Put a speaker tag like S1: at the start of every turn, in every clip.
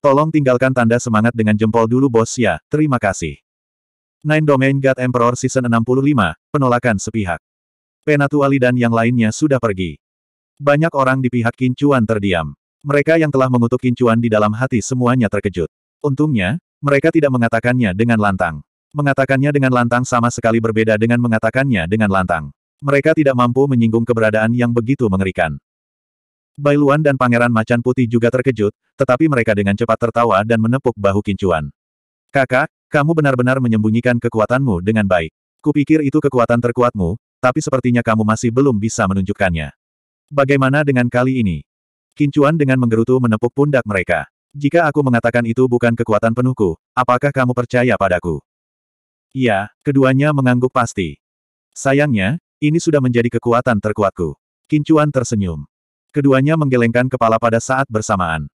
S1: Tolong tinggalkan tanda semangat dengan jempol dulu bos ya, terima kasih. Nine Domain God Emperor Season 65, penolakan sepihak. Penatu Ali dan yang lainnya sudah pergi. Banyak orang di pihak Kincuan terdiam. Mereka yang telah mengutuk Kincuan di dalam hati semuanya terkejut. Untungnya, mereka tidak mengatakannya dengan lantang. Mengatakannya dengan lantang sama sekali berbeda dengan mengatakannya dengan lantang. Mereka tidak mampu menyinggung keberadaan yang begitu mengerikan. Bai Luan dan Pangeran Macan Putih juga terkejut, tetapi mereka dengan cepat tertawa dan menepuk bahu Kincuan. Kakak, kamu benar-benar menyembunyikan kekuatanmu dengan baik. Kupikir itu kekuatan terkuatmu, tapi sepertinya kamu masih belum bisa menunjukkannya. Bagaimana dengan kali ini? Kincuan dengan menggerutu menepuk pundak mereka. Jika aku mengatakan itu bukan kekuatan penuhku, apakah kamu percaya padaku? Ya, keduanya mengangguk pasti. Sayangnya, ini sudah menjadi kekuatan terkuatku. Kincuan tersenyum. Keduanya menggelengkan kepala pada saat bersamaan.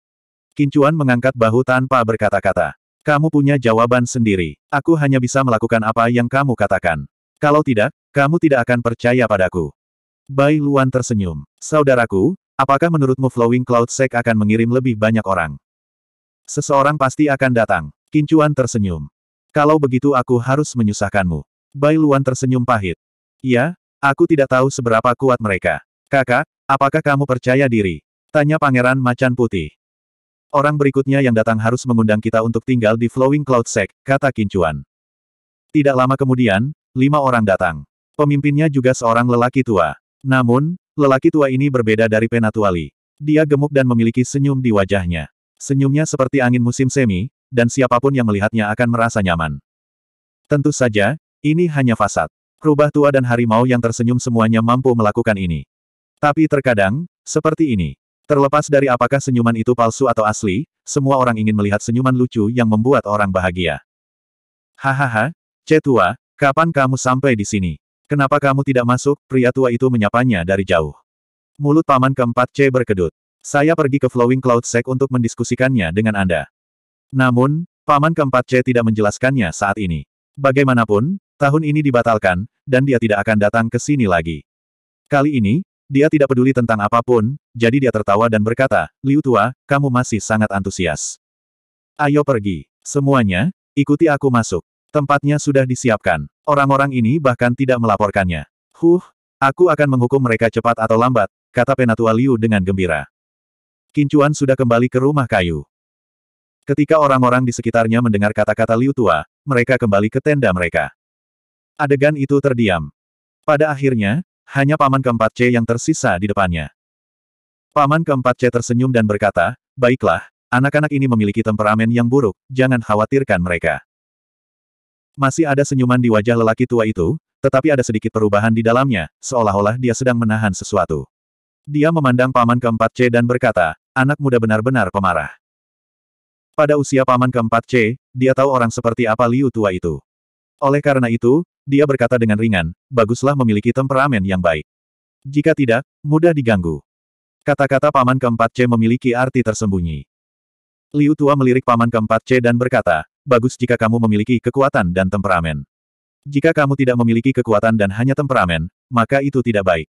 S1: Kincuan mengangkat bahu tanpa berkata-kata. Kamu punya jawaban sendiri. Aku hanya bisa melakukan apa yang kamu katakan. Kalau tidak, kamu tidak akan percaya padaku. Bai Luan tersenyum. Saudaraku, apakah menurutmu Flowing Cloud Sek akan mengirim lebih banyak orang? Seseorang pasti akan datang. Kincuan tersenyum. Kalau begitu aku harus menyusahkanmu. Bai Luan tersenyum pahit. Ya, aku tidak tahu seberapa kuat mereka. Kakak, apakah kamu percaya diri? Tanya Pangeran Macan Putih. Orang berikutnya yang datang harus mengundang kita untuk tinggal di Flowing Cloud Sect, kata Kincuan. Tidak lama kemudian, lima orang datang. Pemimpinnya juga seorang lelaki tua. Namun, lelaki tua ini berbeda dari Penatuali. Dia gemuk dan memiliki senyum di wajahnya. Senyumnya seperti angin musim semi, dan siapapun yang melihatnya akan merasa nyaman. Tentu saja, ini hanya fasad. Rubah tua dan harimau yang tersenyum semuanya mampu melakukan ini. Tapi terkadang, seperti ini. Terlepas dari apakah senyuman itu palsu atau asli, semua orang ingin melihat senyuman lucu yang membuat orang bahagia. Hahaha, Cetua, kapan kamu sampai di sini? Kenapa kamu tidak masuk? Pria tua itu menyapanya dari jauh. Mulut paman keempat C berkedut. Saya pergi ke Flowing Cloud Sec untuk mendiskusikannya dengan Anda. Namun, paman keempat C tidak menjelaskannya saat ini. Bagaimanapun, tahun ini dibatalkan, dan dia tidak akan datang ke sini lagi. Kali ini, dia tidak peduli tentang apapun, jadi dia tertawa dan berkata, Liu Tua, kamu masih sangat antusias. Ayo pergi. Semuanya, ikuti aku masuk. Tempatnya sudah disiapkan. Orang-orang ini bahkan tidak melaporkannya. Huh, aku akan menghukum mereka cepat atau lambat, kata Penatua Liu dengan gembira. Kincuan sudah kembali ke rumah kayu. Ketika orang-orang di sekitarnya mendengar kata-kata Liu Tua, mereka kembali ke tenda mereka. Adegan itu terdiam. Pada akhirnya, hanya paman keempat C yang tersisa di depannya. Paman keempat C tersenyum dan berkata, baiklah, anak-anak ini memiliki temperamen yang buruk, jangan khawatirkan mereka. Masih ada senyuman di wajah lelaki tua itu, tetapi ada sedikit perubahan di dalamnya, seolah-olah dia sedang menahan sesuatu. Dia memandang paman keempat C dan berkata, anak muda benar-benar pemarah. Pada usia paman keempat C, dia tahu orang seperti apa Liu tua itu. Oleh karena itu, dia berkata dengan ringan, baguslah memiliki temperamen yang baik. Jika tidak, mudah diganggu. Kata-kata paman keempat C memiliki arti tersembunyi. Liu Tua melirik paman keempat C dan berkata, bagus jika kamu memiliki kekuatan dan temperamen. Jika kamu tidak memiliki kekuatan dan hanya temperamen, maka itu tidak baik.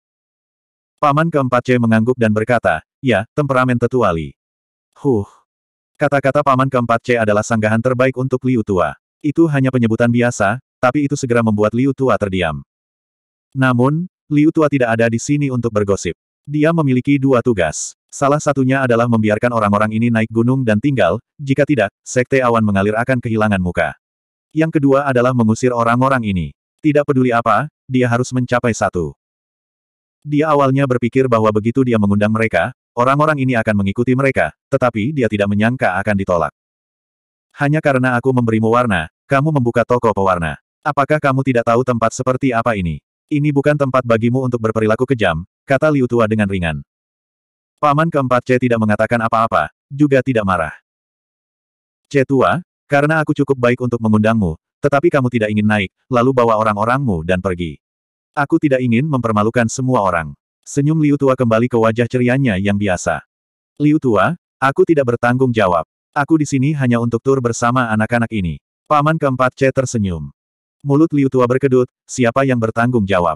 S1: Paman keempat C mengangguk dan berkata, ya, temperamen tetuali. Huh. Kata-kata paman keempat C adalah sanggahan terbaik untuk Liu Tua. Itu hanya penyebutan biasa, tapi itu segera membuat Liu Tua terdiam. Namun, Liu Tua tidak ada di sini untuk bergosip. Dia memiliki dua tugas. Salah satunya adalah membiarkan orang-orang ini naik gunung dan tinggal, jika tidak, sekte awan mengalir akan kehilangan muka. Yang kedua adalah mengusir orang-orang ini. Tidak peduli apa, dia harus mencapai satu. Dia awalnya berpikir bahwa begitu dia mengundang mereka, orang-orang ini akan mengikuti mereka, tetapi dia tidak menyangka akan ditolak. Hanya karena aku memberimu warna, kamu membuka toko pewarna. Apakah kamu tidak tahu tempat seperti apa ini? Ini bukan tempat bagimu untuk berperilaku kejam, kata Liu Tua dengan ringan. Paman keempat C tidak mengatakan apa-apa, juga tidak marah. C Tua, karena aku cukup baik untuk mengundangmu, tetapi kamu tidak ingin naik, lalu bawa orang-orangmu dan pergi. Aku tidak ingin mempermalukan semua orang. Senyum Liu Tua kembali ke wajah cerianya yang biasa. Liu Tua, aku tidak bertanggung jawab. Aku di sini hanya untuk tur bersama anak-anak ini. Paman keempat C tersenyum. Mulut Liu Tua berkedut, siapa yang bertanggung jawab?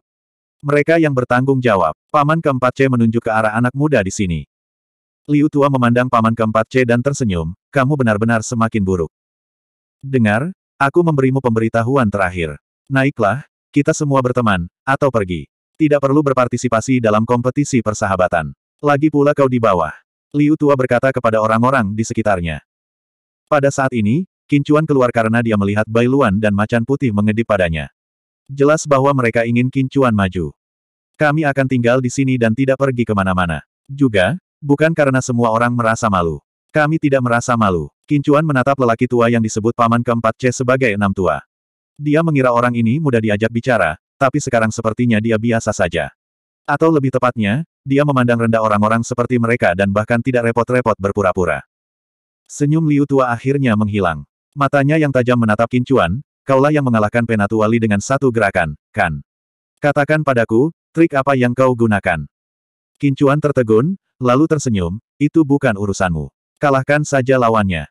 S1: Mereka yang bertanggung jawab. Paman keempat C menunjuk ke arah anak muda di sini. Liu Tua memandang paman keempat C dan tersenyum, kamu benar-benar semakin buruk. Dengar, aku memberimu pemberitahuan terakhir. Naiklah, kita semua berteman, atau pergi. Tidak perlu berpartisipasi dalam kompetisi persahabatan. Lagi pula kau di bawah. Liu Tua berkata kepada orang-orang di sekitarnya. Pada saat ini, Kincuan keluar karena dia melihat Bai Luan dan macan putih mengedip padanya. Jelas bahwa mereka ingin Kincuan maju. Kami akan tinggal di sini dan tidak pergi kemana-mana. Juga, bukan karena semua orang merasa malu. Kami tidak merasa malu. Kincuan menatap lelaki tua yang disebut paman keempat C sebagai enam tua. Dia mengira orang ini mudah diajak bicara, tapi sekarang sepertinya dia biasa saja. Atau lebih tepatnya, dia memandang rendah orang-orang seperti mereka dan bahkan tidak repot-repot berpura-pura. Senyum Liu Tua akhirnya menghilang. Matanya yang tajam menatap Kincuan, kaulah yang mengalahkan Penatuali dengan satu gerakan, kan? Katakan padaku, trik apa yang kau gunakan? Kincuan tertegun, lalu tersenyum, itu bukan urusanmu. Kalahkan saja lawannya.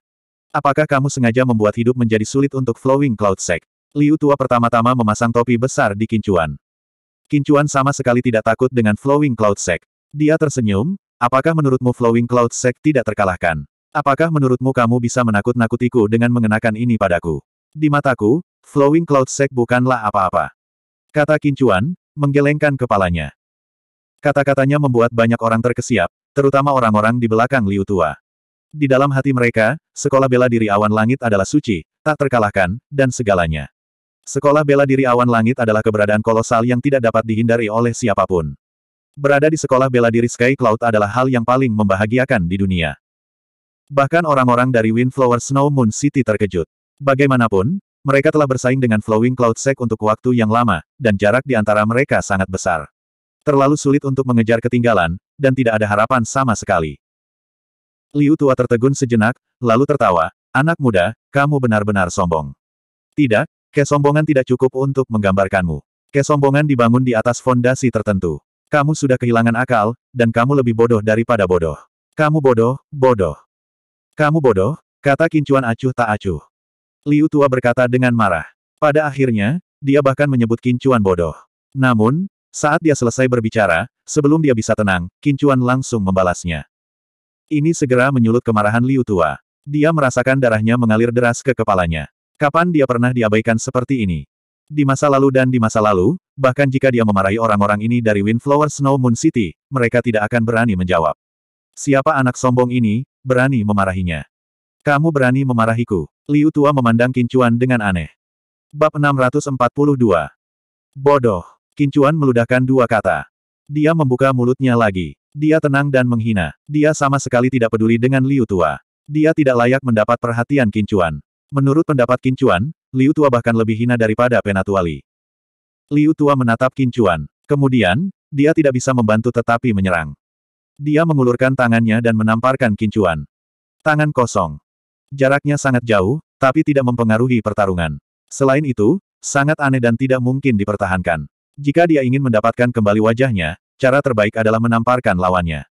S1: Apakah kamu sengaja membuat hidup menjadi sulit untuk Flowing Cloud Sect? Liu Tua pertama-tama memasang topi besar di Kincuan. Kincuan sama sekali tidak takut dengan Flowing Cloud Sect. Dia tersenyum, apakah menurutmu Flowing Cloud Sect tidak terkalahkan? Apakah menurutmu kamu bisa menakut-nakutiku dengan mengenakan ini padaku? Di mataku, Flowing Cloud sec bukanlah apa-apa. Kata Kincuan, menggelengkan kepalanya. Kata-katanya membuat banyak orang terkesiap, terutama orang-orang di belakang Liu Tua. Di dalam hati mereka, sekolah bela diri awan langit adalah suci, tak terkalahkan, dan segalanya. Sekolah bela diri awan langit adalah keberadaan kolosal yang tidak dapat dihindari oleh siapapun. Berada di sekolah bela diri Sky Cloud adalah hal yang paling membahagiakan di dunia. Bahkan orang-orang dari Windflower Snow Moon City terkejut. Bagaimanapun, mereka telah bersaing dengan Flowing Cloud Sec untuk waktu yang lama, dan jarak di antara mereka sangat besar. Terlalu sulit untuk mengejar ketinggalan, dan tidak ada harapan sama sekali. Liu Tua tertegun sejenak, lalu tertawa, anak muda, kamu benar-benar sombong. Tidak, kesombongan tidak cukup untuk menggambarkanmu. Kesombongan dibangun di atas fondasi tertentu. Kamu sudah kehilangan akal, dan kamu lebih bodoh daripada bodoh. Kamu bodoh, bodoh. Kamu bodoh, kata kincuan acuh tak acuh. Liu Tua berkata dengan marah. Pada akhirnya, dia bahkan menyebut kincuan bodoh. Namun, saat dia selesai berbicara, sebelum dia bisa tenang, kincuan langsung membalasnya. Ini segera menyulut kemarahan Liu Tua. Dia merasakan darahnya mengalir deras ke kepalanya. Kapan dia pernah diabaikan seperti ini? Di masa lalu dan di masa lalu, bahkan jika dia memarahi orang-orang ini dari Windflower Snow Moon City, mereka tidak akan berani menjawab. Siapa anak sombong ini, berani memarahinya? Kamu berani memarahiku. Liu Tua memandang Kincuan dengan aneh. Bab 642 Bodoh. Kincuan meludahkan dua kata. Dia membuka mulutnya lagi. Dia tenang dan menghina. Dia sama sekali tidak peduli dengan Liu Tua. Dia tidak layak mendapat perhatian Kincuan. Menurut pendapat Kincuan, Liu Tua bahkan lebih hina daripada Penatuali. Liu Tua menatap Kincuan. Kemudian, dia tidak bisa membantu tetapi menyerang. Dia mengulurkan tangannya dan menamparkan kincuan. Tangan kosong. Jaraknya sangat jauh, tapi tidak mempengaruhi pertarungan. Selain itu, sangat aneh dan tidak mungkin dipertahankan. Jika dia ingin mendapatkan kembali wajahnya, cara terbaik adalah menamparkan lawannya.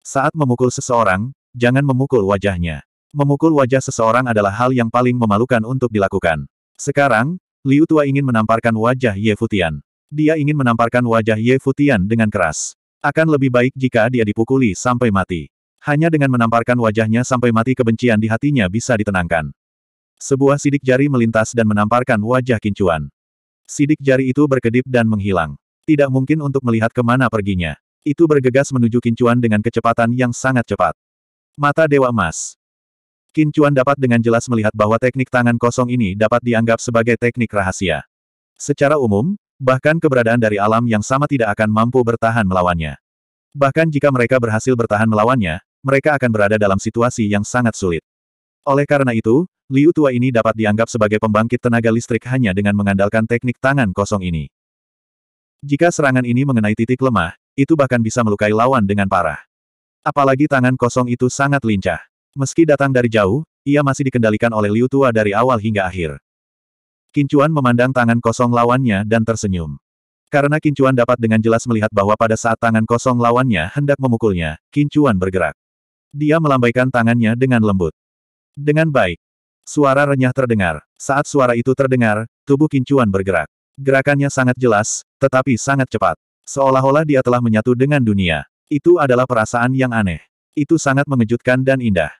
S1: Saat memukul seseorang, jangan memukul wajahnya. Memukul wajah seseorang adalah hal yang paling memalukan untuk dilakukan. Sekarang, Liu Tua ingin menamparkan wajah Ye Futian. Dia ingin menamparkan wajah Ye Futian dengan keras. Akan lebih baik jika dia dipukuli sampai mati. Hanya dengan menamparkan wajahnya sampai mati kebencian di hatinya bisa ditenangkan. Sebuah sidik jari melintas dan menamparkan wajah kincuan. Sidik jari itu berkedip dan menghilang. Tidak mungkin untuk melihat kemana perginya. Itu bergegas menuju kincuan dengan kecepatan yang sangat cepat. Mata Dewa Emas. Kincuan dapat dengan jelas melihat bahwa teknik tangan kosong ini dapat dianggap sebagai teknik rahasia. Secara umum, Bahkan keberadaan dari alam yang sama tidak akan mampu bertahan melawannya. Bahkan jika mereka berhasil bertahan melawannya, mereka akan berada dalam situasi yang sangat sulit. Oleh karena itu, Liu Tua ini dapat dianggap sebagai pembangkit tenaga listrik hanya dengan mengandalkan teknik tangan kosong ini. Jika serangan ini mengenai titik lemah, itu bahkan bisa melukai lawan dengan parah. Apalagi tangan kosong itu sangat lincah. Meski datang dari jauh, ia masih dikendalikan oleh Liu Tua dari awal hingga akhir. Kincuan memandang tangan kosong lawannya dan tersenyum. Karena Kincuan dapat dengan jelas melihat bahwa pada saat tangan kosong lawannya hendak memukulnya, Kincuan bergerak. Dia melambaikan tangannya dengan lembut. Dengan baik. Suara renyah terdengar. Saat suara itu terdengar, tubuh Kincuan bergerak. Gerakannya sangat jelas, tetapi sangat cepat. Seolah-olah dia telah menyatu dengan dunia. Itu adalah perasaan yang aneh. Itu sangat mengejutkan dan indah.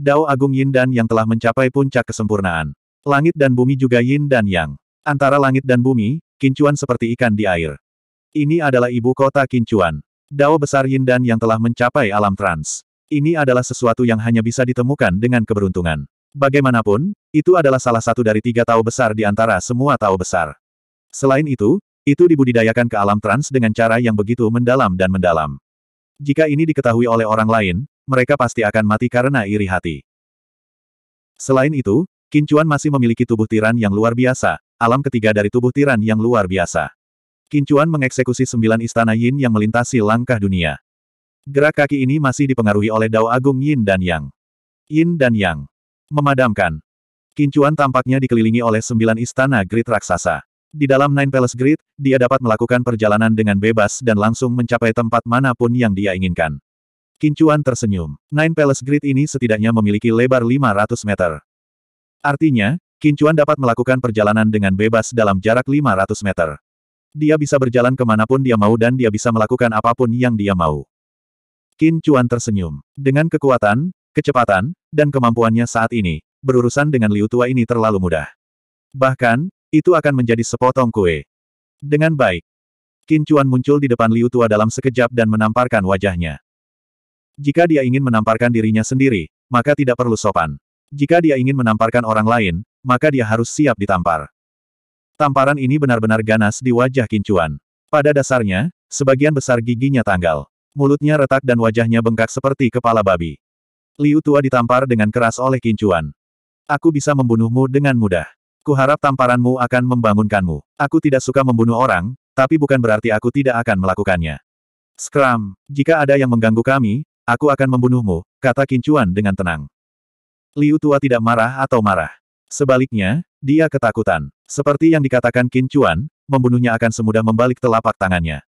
S1: Dao Agung Yin dan yang telah mencapai puncak kesempurnaan. Langit dan bumi juga yin dan yang. Antara langit dan bumi, kincuan seperti ikan di air. Ini adalah ibu kota kincuan. Dao besar yin dan yang telah mencapai alam trans. Ini adalah sesuatu yang hanya bisa ditemukan dengan keberuntungan. Bagaimanapun, itu adalah salah satu dari tiga Tao besar di antara semua Tao besar. Selain itu, itu dibudidayakan ke alam trans dengan cara yang begitu mendalam dan mendalam. Jika ini diketahui oleh orang lain, mereka pasti akan mati karena iri hati. Selain itu, Kincuan masih memiliki tubuh tiran yang luar biasa, alam ketiga dari tubuh tiran yang luar biasa. Kincuan mengeksekusi sembilan istana Yin yang melintasi langkah dunia. Gerak kaki ini masih dipengaruhi oleh Dao Agung Yin dan Yang. Yin dan Yang. Memadamkan. Kincuan tampaknya dikelilingi oleh sembilan istana grid raksasa. Di dalam Nine Palace Grid, dia dapat melakukan perjalanan dengan bebas dan langsung mencapai tempat manapun yang dia inginkan. Kincuan tersenyum. Nine Palace Grid ini setidaknya memiliki lebar 500 meter. Artinya, Kincuan dapat melakukan perjalanan dengan bebas dalam jarak 500 meter. Dia bisa berjalan kemanapun dia mau dan dia bisa melakukan apapun yang dia mau. Kincuan tersenyum. Dengan kekuatan, kecepatan, dan kemampuannya saat ini, berurusan dengan Liu Tua ini terlalu mudah. Bahkan, itu akan menjadi sepotong kue. Dengan baik, Kincuan muncul di depan Liu Tua dalam sekejap dan menamparkan wajahnya. Jika dia ingin menamparkan dirinya sendiri, maka tidak perlu sopan. Jika dia ingin menamparkan orang lain, maka dia harus siap ditampar. Tamparan ini benar-benar ganas di wajah Kincuan. Pada dasarnya, sebagian besar giginya tanggal. Mulutnya retak dan wajahnya bengkak seperti kepala babi. Liu Tua ditampar dengan keras oleh Kincuan. Aku bisa membunuhmu dengan mudah. Kuharap tamparanmu akan membangunkanmu. Aku tidak suka membunuh orang, tapi bukan berarti aku tidak akan melakukannya. Scrum, jika ada yang mengganggu kami, aku akan membunuhmu, kata Kincuan dengan tenang. Liu Tua tidak marah atau marah. Sebaliknya, dia ketakutan. Seperti yang dikatakan Qin Chuan, membunuhnya akan semudah membalik telapak tangannya.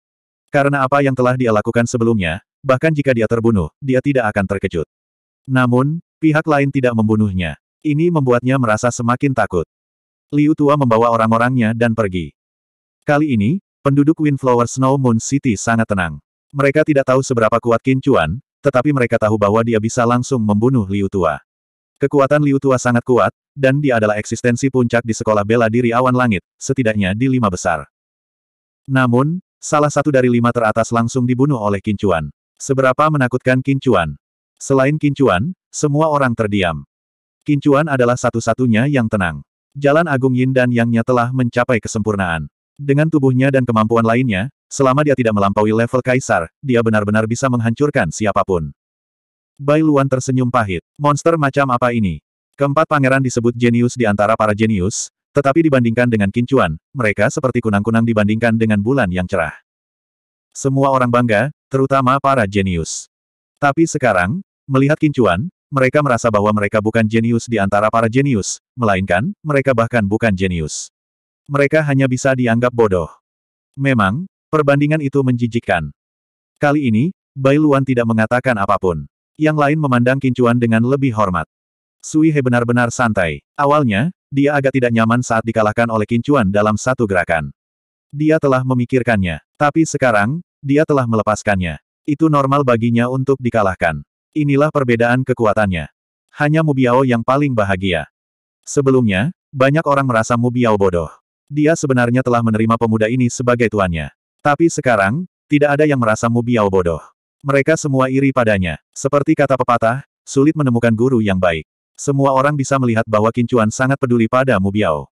S1: Karena apa yang telah dia lakukan sebelumnya, bahkan jika dia terbunuh, dia tidak akan terkejut. Namun, pihak lain tidak membunuhnya. Ini membuatnya merasa semakin takut. Liu Tua membawa orang-orangnya dan pergi. Kali ini, penduduk Windflower Snow Moon City sangat tenang. Mereka tidak tahu seberapa kuat Qin Chuan, tetapi mereka tahu bahwa dia bisa langsung membunuh Liu Tua. Kekuatan Liu Tua sangat kuat, dan dia adalah eksistensi puncak di sekolah bela diri awan langit, setidaknya di lima besar. Namun, salah satu dari lima teratas langsung dibunuh oleh Kincuan. Seberapa menakutkan Kincuan? Selain Kincuan, semua orang terdiam. Kincuan adalah satu-satunya yang tenang. Jalan Agung Yin dan Yangnya telah mencapai kesempurnaan. Dengan tubuhnya dan kemampuan lainnya, selama dia tidak melampaui level kaisar, dia benar-benar bisa menghancurkan siapapun. Bai Luan tersenyum pahit. Monster macam apa ini? Keempat pangeran disebut jenius di antara para jenius, tetapi dibandingkan dengan kincuan, mereka seperti kunang-kunang dibandingkan dengan bulan yang cerah. Semua orang bangga, terutama para jenius. Tapi sekarang, melihat kincuan, mereka merasa bahwa mereka bukan jenius di antara para jenius, melainkan, mereka bahkan bukan jenius. Mereka hanya bisa dianggap bodoh. Memang, perbandingan itu menjijikkan. Kali ini, Bai Luan tidak mengatakan apapun. Yang lain memandang Kincuan dengan lebih hormat. Sui He benar-benar santai. Awalnya, dia agak tidak nyaman saat dikalahkan oleh Kincuan dalam satu gerakan. Dia telah memikirkannya. Tapi sekarang, dia telah melepaskannya. Itu normal baginya untuk dikalahkan. Inilah perbedaan kekuatannya. Hanya Mubiao yang paling bahagia. Sebelumnya, banyak orang merasa Mubiao bodoh. Dia sebenarnya telah menerima pemuda ini sebagai tuannya. Tapi sekarang, tidak ada yang merasa Mubiao bodoh. Mereka semua iri padanya. Seperti kata pepatah, sulit menemukan guru yang baik. Semua orang bisa melihat bahwa Kincuan sangat peduli pada Mubiao.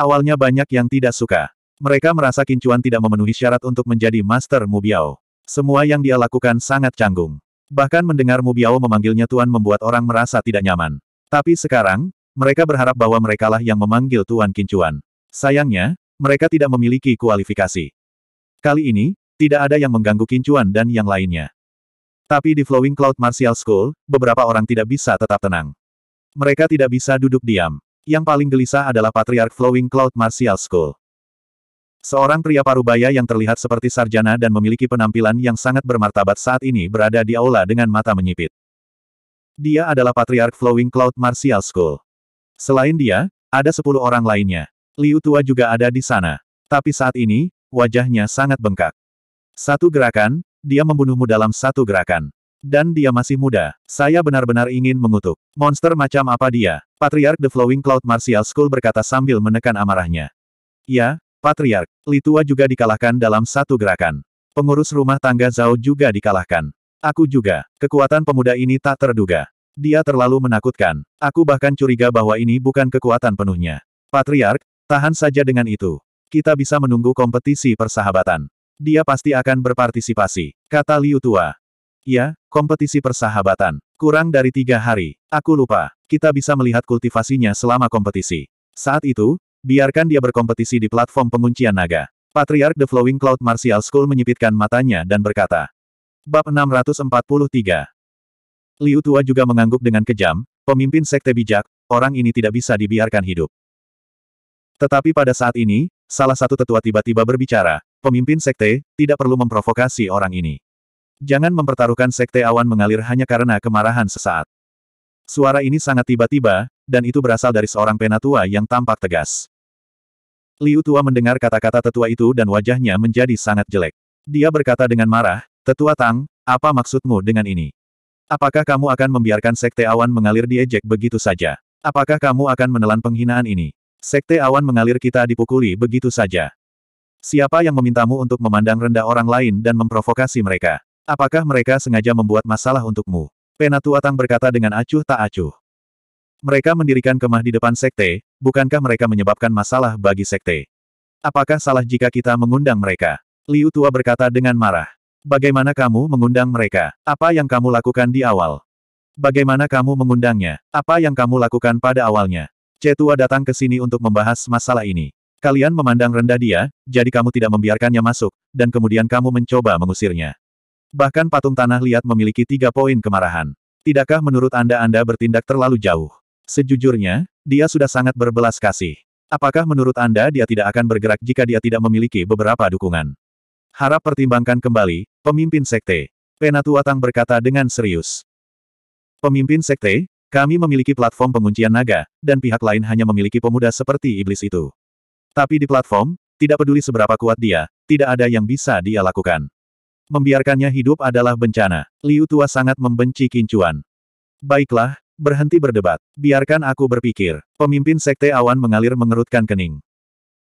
S1: Awalnya banyak yang tidak suka. Mereka merasa Kincuan tidak memenuhi syarat untuk menjadi Master Mubiao. Semua yang dia lakukan sangat canggung. Bahkan mendengar Mubiao memanggilnya Tuan membuat orang merasa tidak nyaman. Tapi sekarang, mereka berharap bahwa merekalah yang memanggil Tuan Kincuan. Sayangnya, mereka tidak memiliki kualifikasi. Kali ini, tidak ada yang mengganggu Kincuan dan yang lainnya. Tapi di Flowing Cloud Martial School, beberapa orang tidak bisa tetap tenang. Mereka tidak bisa duduk diam. Yang paling gelisah adalah Patriark Flowing Cloud Martial School. Seorang pria parubaya yang terlihat seperti sarjana dan memiliki penampilan yang sangat bermartabat saat ini berada di aula dengan mata menyipit. Dia adalah Patriark Flowing Cloud Martial School. Selain dia, ada sepuluh orang lainnya. Liu Tua juga ada di sana. Tapi saat ini, wajahnya sangat bengkak. Satu gerakan, dia membunuhmu dalam satu gerakan. Dan dia masih muda. Saya benar-benar ingin mengutuk. Monster macam apa dia? Patriark The Flowing Cloud Martial School berkata sambil menekan amarahnya. Ya, Patriark, Litua juga dikalahkan dalam satu gerakan. Pengurus rumah tangga Zhao juga dikalahkan. Aku juga. Kekuatan pemuda ini tak terduga. Dia terlalu menakutkan. Aku bahkan curiga bahwa ini bukan kekuatan penuhnya. Patriark, tahan saja dengan itu. Kita bisa menunggu kompetisi persahabatan. Dia pasti akan berpartisipasi, kata Liu Tua. Ya, kompetisi persahabatan. Kurang dari tiga hari. Aku lupa. Kita bisa melihat kultivasinya selama kompetisi. Saat itu, biarkan dia berkompetisi di platform penguncian naga. Patriark The Flowing Cloud Martial School menyipitkan matanya dan berkata. Bab 643 Liu Tua juga mengangguk dengan kejam, pemimpin sekte bijak, orang ini tidak bisa dibiarkan hidup. Tetapi pada saat ini, salah satu tetua tiba-tiba berbicara, Pemimpin sekte, tidak perlu memprovokasi orang ini. Jangan mempertaruhkan sekte awan mengalir hanya karena kemarahan sesaat. Suara ini sangat tiba-tiba, dan itu berasal dari seorang penatua yang tampak tegas. Liu Tua mendengar kata-kata tetua itu dan wajahnya menjadi sangat jelek. Dia berkata dengan marah, Tetua Tang, apa maksudmu dengan ini? Apakah kamu akan membiarkan sekte awan mengalir diejek begitu saja? Apakah kamu akan menelan penghinaan ini? Sekte awan mengalir kita dipukuli begitu saja. Siapa yang memintamu untuk memandang rendah orang lain dan memprovokasi mereka? Apakah mereka sengaja membuat masalah untukmu? Penatua Tang berkata dengan acuh tak acuh. Mereka mendirikan kemah di depan sekte, bukankah mereka menyebabkan masalah bagi sekte? Apakah salah jika kita mengundang mereka? Liu Tua berkata dengan marah. Bagaimana kamu mengundang mereka? Apa yang kamu lakukan di awal? Bagaimana kamu mengundangnya? Apa yang kamu lakukan pada awalnya? Cetua datang ke sini untuk membahas masalah ini. Kalian memandang rendah dia, jadi kamu tidak membiarkannya masuk, dan kemudian kamu mencoba mengusirnya. Bahkan patung tanah liat memiliki tiga poin kemarahan. Tidakkah menurut Anda Anda bertindak terlalu jauh? Sejujurnya, dia sudah sangat berbelas kasih. Apakah menurut Anda dia tidak akan bergerak jika dia tidak memiliki beberapa dukungan? Harap pertimbangkan kembali, pemimpin sekte. Penatua Tang berkata dengan serius. Pemimpin sekte, kami memiliki platform penguncian naga, dan pihak lain hanya memiliki pemuda seperti iblis itu. Tapi di platform, tidak peduli seberapa kuat dia, tidak ada yang bisa dia lakukan. Membiarkannya hidup adalah bencana. Liu Tua sangat membenci Kincuan. Baiklah, berhenti berdebat. Biarkan aku berpikir. Pemimpin Sekte Awan mengalir mengerutkan kening.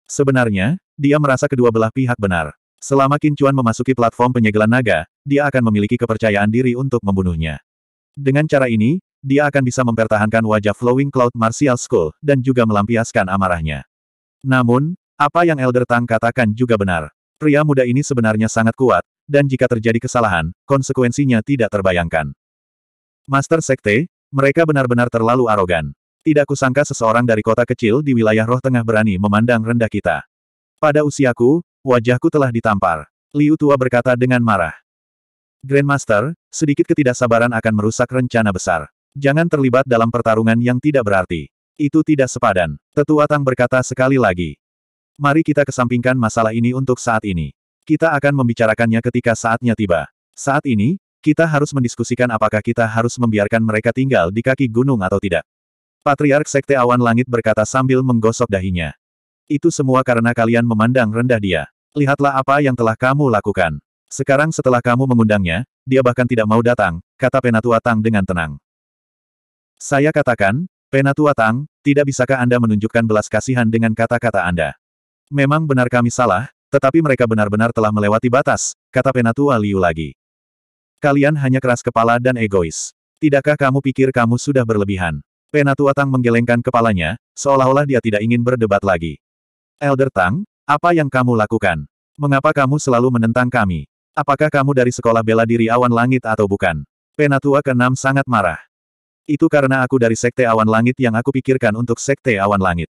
S1: Sebenarnya, dia merasa kedua belah pihak benar. Selama Kincuan memasuki platform penyegelan naga, dia akan memiliki kepercayaan diri untuk membunuhnya. Dengan cara ini, dia akan bisa mempertahankan wajah Flowing Cloud Martial School, dan juga melampiaskan amarahnya. Namun, apa yang Elder Tang katakan juga benar. Pria muda ini sebenarnya sangat kuat, dan jika terjadi kesalahan, konsekuensinya tidak terbayangkan. Master Sekte, mereka benar-benar terlalu arogan. Tidak kusangka seseorang dari kota kecil di wilayah roh tengah berani memandang rendah kita. Pada usiaku, wajahku telah ditampar. Liu Tua berkata dengan marah. Grandmaster, sedikit ketidaksabaran akan merusak rencana besar. Jangan terlibat dalam pertarungan yang tidak berarti. Itu tidak sepadan. Tetua Tang berkata sekali lagi. Mari kita kesampingkan masalah ini untuk saat ini. Kita akan membicarakannya ketika saatnya tiba. Saat ini, kita harus mendiskusikan apakah kita harus membiarkan mereka tinggal di kaki gunung atau tidak. Patriark Sekte Awan Langit berkata sambil menggosok dahinya. Itu semua karena kalian memandang rendah dia. Lihatlah apa yang telah kamu lakukan. Sekarang setelah kamu mengundangnya, dia bahkan tidak mau datang, kata Penatua Tang dengan tenang. Saya katakan, Penatua Tang, tidak bisakah Anda menunjukkan belas kasihan dengan kata-kata Anda? Memang benar kami salah, tetapi mereka benar-benar telah melewati batas, kata Penatua Liu lagi. Kalian hanya keras kepala dan egois. Tidakkah kamu pikir kamu sudah berlebihan? Penatua Tang menggelengkan kepalanya, seolah-olah dia tidak ingin berdebat lagi. Elder Tang, apa yang kamu lakukan? Mengapa kamu selalu menentang kami? Apakah kamu dari sekolah bela diri awan langit atau bukan? Penatua keenam sangat marah. Itu karena aku dari Sekte Awan Langit yang aku pikirkan untuk Sekte Awan Langit.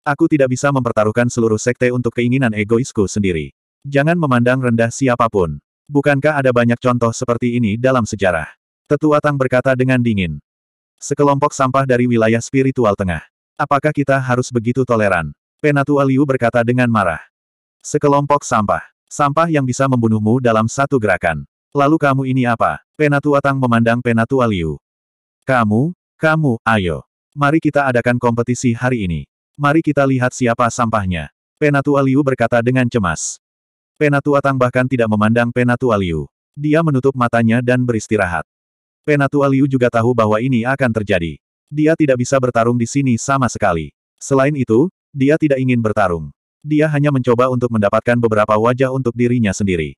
S1: Aku tidak bisa mempertaruhkan seluruh sekte untuk keinginan egoisku sendiri. Jangan memandang rendah siapapun. Bukankah ada banyak contoh seperti ini dalam sejarah? Tetua Tang berkata dengan dingin. Sekelompok sampah dari wilayah spiritual tengah. Apakah kita harus begitu toleran? Penatua Liu berkata dengan marah. Sekelompok sampah. Sampah yang bisa membunuhmu dalam satu gerakan. Lalu kamu ini apa? Penatua Tang memandang Penatua Liu. Kamu, kamu, ayo. Mari kita adakan kompetisi hari ini. Mari kita lihat siapa sampahnya. Penatua Liu berkata dengan cemas. Penatua Tang bahkan tidak memandang Penatua Liu. Dia menutup matanya dan beristirahat. Penatua Liu juga tahu bahwa ini akan terjadi. Dia tidak bisa bertarung di sini sama sekali. Selain itu, dia tidak ingin bertarung. Dia hanya mencoba untuk mendapatkan beberapa wajah untuk dirinya sendiri.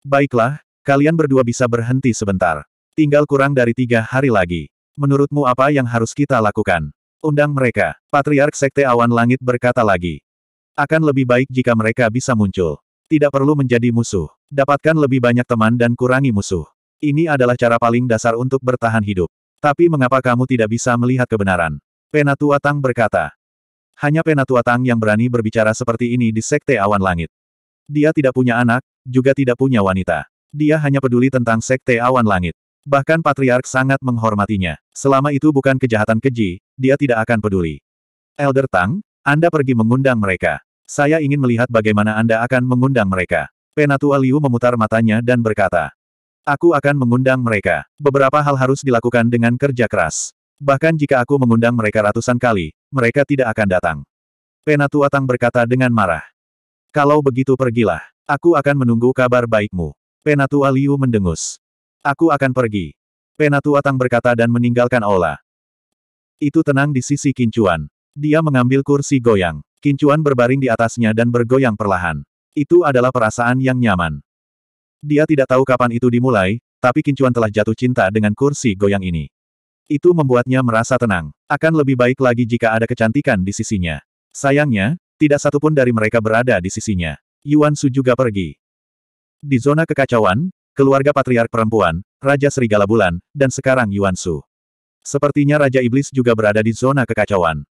S1: Baiklah, kalian berdua bisa berhenti sebentar. Tinggal kurang dari tiga hari lagi. Menurutmu apa yang harus kita lakukan? Undang mereka. Patriark Sekte Awan Langit berkata lagi. Akan lebih baik jika mereka bisa muncul. Tidak perlu menjadi musuh. Dapatkan lebih banyak teman dan kurangi musuh. Ini adalah cara paling dasar untuk bertahan hidup. Tapi mengapa kamu tidak bisa melihat kebenaran? Penatua Tang berkata. Hanya Penatua Tang yang berani berbicara seperti ini di Sekte Awan Langit. Dia tidak punya anak, juga tidak punya wanita. Dia hanya peduli tentang Sekte Awan Langit. Bahkan Patriark sangat menghormatinya. Selama itu bukan kejahatan keji, dia tidak akan peduli. Elder Tang, Anda pergi mengundang mereka. Saya ingin melihat bagaimana Anda akan mengundang mereka. Penatua Liu memutar matanya dan berkata, Aku akan mengundang mereka. Beberapa hal harus dilakukan dengan kerja keras. Bahkan jika aku mengundang mereka ratusan kali, mereka tidak akan datang. Penatua Tang berkata dengan marah. Kalau begitu pergilah. Aku akan menunggu kabar baikmu. Penatua Liu mendengus. Aku akan pergi. Penatua Tang berkata dan meninggalkan Ola. Itu tenang di sisi Kincuan. Dia mengambil kursi goyang. Kincuan berbaring di atasnya dan bergoyang perlahan. Itu adalah perasaan yang nyaman. Dia tidak tahu kapan itu dimulai, tapi Kincuan telah jatuh cinta dengan kursi goyang ini. Itu membuatnya merasa tenang. Akan lebih baik lagi jika ada kecantikan di sisinya. Sayangnya, tidak satupun dari mereka berada di sisinya. Yuan Su juga pergi. Di zona kekacauan, keluarga patriark perempuan, Raja Serigala Bulan, dan sekarang Yuan Su. Sepertinya Raja Iblis juga berada di zona kekacauan.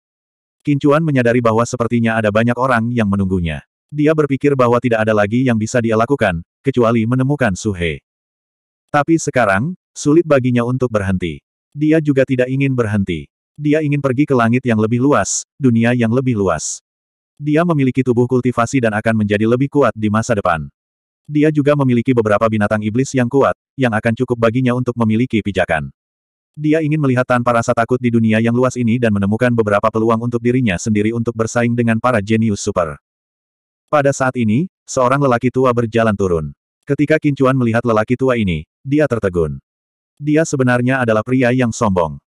S1: Kincuan menyadari bahwa sepertinya ada banyak orang yang menunggunya. Dia berpikir bahwa tidak ada lagi yang bisa dia lakukan, kecuali menemukan Suhe. Tapi sekarang, sulit baginya untuk berhenti. Dia juga tidak ingin berhenti. Dia ingin pergi ke langit yang lebih luas, dunia yang lebih luas. Dia memiliki tubuh kultivasi dan akan menjadi lebih kuat di masa depan. Dia juga memiliki beberapa binatang iblis yang kuat, yang akan cukup baginya untuk memiliki pijakan. Dia ingin melihat tanpa rasa takut di dunia yang luas ini dan menemukan beberapa peluang untuk dirinya sendiri untuk bersaing dengan para jenius super. Pada saat ini, seorang lelaki tua berjalan turun. Ketika Kincuan melihat lelaki tua ini, dia tertegun. Dia sebenarnya adalah pria yang sombong.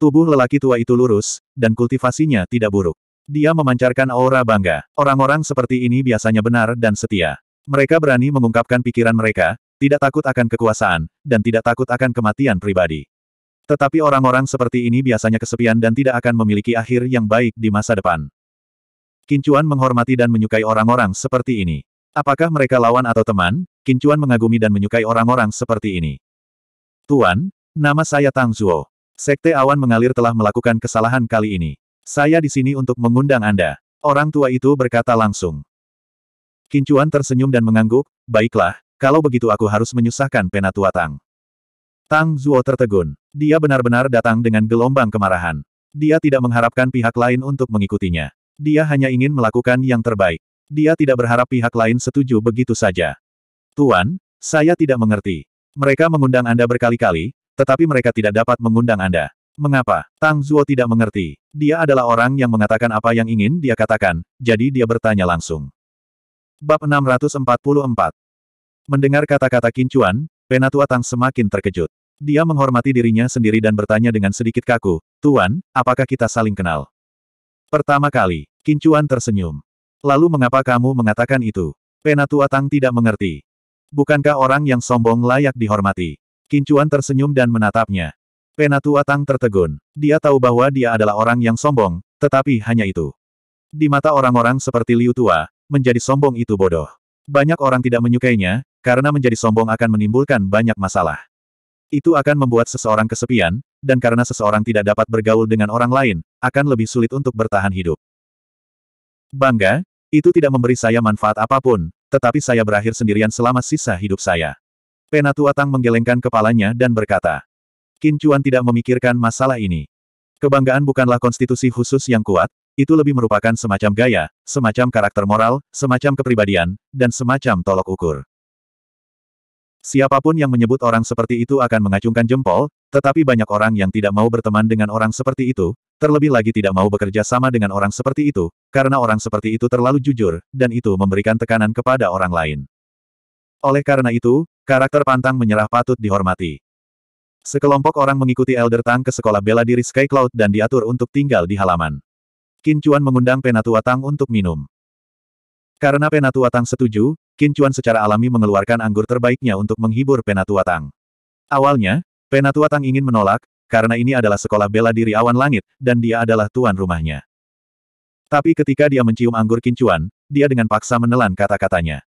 S1: Tubuh lelaki tua itu lurus, dan kultivasinya tidak buruk. Dia memancarkan aura bangga. Orang-orang seperti ini biasanya benar dan setia. Mereka berani mengungkapkan pikiran mereka, tidak takut akan kekuasaan, dan tidak takut akan kematian pribadi. Tetapi orang-orang seperti ini biasanya kesepian dan tidak akan memiliki akhir yang baik di masa depan. Kincuan menghormati dan menyukai orang-orang seperti ini. Apakah mereka lawan atau teman? Kincuan mengagumi dan menyukai orang-orang seperti ini. Tuan, nama saya Tang Zuo. Sekte Awan Mengalir telah melakukan kesalahan kali ini. Saya di sini untuk mengundang Anda. Orang tua itu berkata langsung. Kincuan tersenyum dan mengangguk, baiklah, kalau begitu aku harus menyusahkan penatua Tang. Tang Zuo tertegun. Dia benar-benar datang dengan gelombang kemarahan. Dia tidak mengharapkan pihak lain untuk mengikutinya. Dia hanya ingin melakukan yang terbaik. Dia tidak berharap pihak lain setuju begitu saja. Tuan, saya tidak mengerti. Mereka mengundang Anda berkali-kali, tetapi mereka tidak dapat mengundang Anda. Mengapa? Tang Zuo tidak mengerti. Dia adalah orang yang mengatakan apa yang ingin dia katakan, jadi dia bertanya langsung. Bab 644 Mendengar kata-kata Kincuan, Penatua Tang semakin terkejut. Dia menghormati dirinya sendiri dan bertanya dengan sedikit kaku, Tuan, apakah kita saling kenal? Pertama kali, Kincuan tersenyum. Lalu mengapa kamu mengatakan itu? Penatua Tang tidak mengerti. Bukankah orang yang sombong layak dihormati? Kincuan tersenyum dan menatapnya. Penatua Tang tertegun. Dia tahu bahwa dia adalah orang yang sombong, tetapi hanya itu. Di mata orang-orang seperti Liu Tua, menjadi sombong itu bodoh. Banyak orang tidak menyukainya, karena menjadi sombong akan menimbulkan banyak masalah. Itu akan membuat seseorang kesepian, dan karena seseorang tidak dapat bergaul dengan orang lain, akan lebih sulit untuk bertahan hidup. Bangga, itu tidak memberi saya manfaat apapun, tetapi saya berakhir sendirian selama sisa hidup saya. Penatua Tang menggelengkan kepalanya dan berkata, Kincuan tidak memikirkan masalah ini. Kebanggaan bukanlah konstitusi khusus yang kuat, itu lebih merupakan semacam gaya, semacam karakter moral, semacam kepribadian, dan semacam tolok ukur. Siapapun yang menyebut orang seperti itu akan mengacungkan jempol, tetapi banyak orang yang tidak mau berteman dengan orang seperti itu, terlebih lagi tidak mau bekerja sama dengan orang seperti itu, karena orang seperti itu terlalu jujur, dan itu memberikan tekanan kepada orang lain. Oleh karena itu, karakter pantang menyerah patut dihormati. Sekelompok orang mengikuti Elder Tang ke sekolah bela diri Sky Cloud dan diatur untuk tinggal di halaman. Kincuan mengundang Penatua Tang untuk minum. Karena Penatua Tang setuju, Kincuan secara alami mengeluarkan anggur terbaiknya untuk menghibur Penatua Tang. Awalnya, Penatua Tang ingin menolak, karena ini adalah sekolah bela diri awan langit, dan dia adalah tuan rumahnya. Tapi ketika dia mencium anggur Kincuan, dia dengan paksa menelan kata-katanya.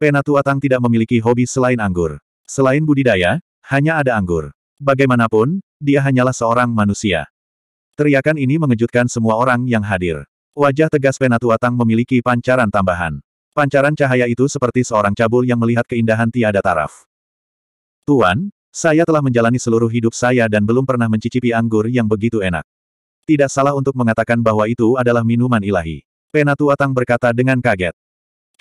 S1: Penatua Tang tidak memiliki hobi selain anggur. Selain budidaya, hanya ada anggur. Bagaimanapun, dia hanyalah seorang manusia. Teriakan ini mengejutkan semua orang yang hadir. Wajah tegas Penatua Tang memiliki pancaran tambahan. Pancaran cahaya itu seperti seorang cabul yang melihat keindahan tiada taraf. Tuan, saya telah menjalani seluruh hidup saya dan belum pernah mencicipi anggur yang begitu enak. Tidak salah untuk mengatakan bahwa itu adalah minuman ilahi. Penatua Tang berkata dengan kaget.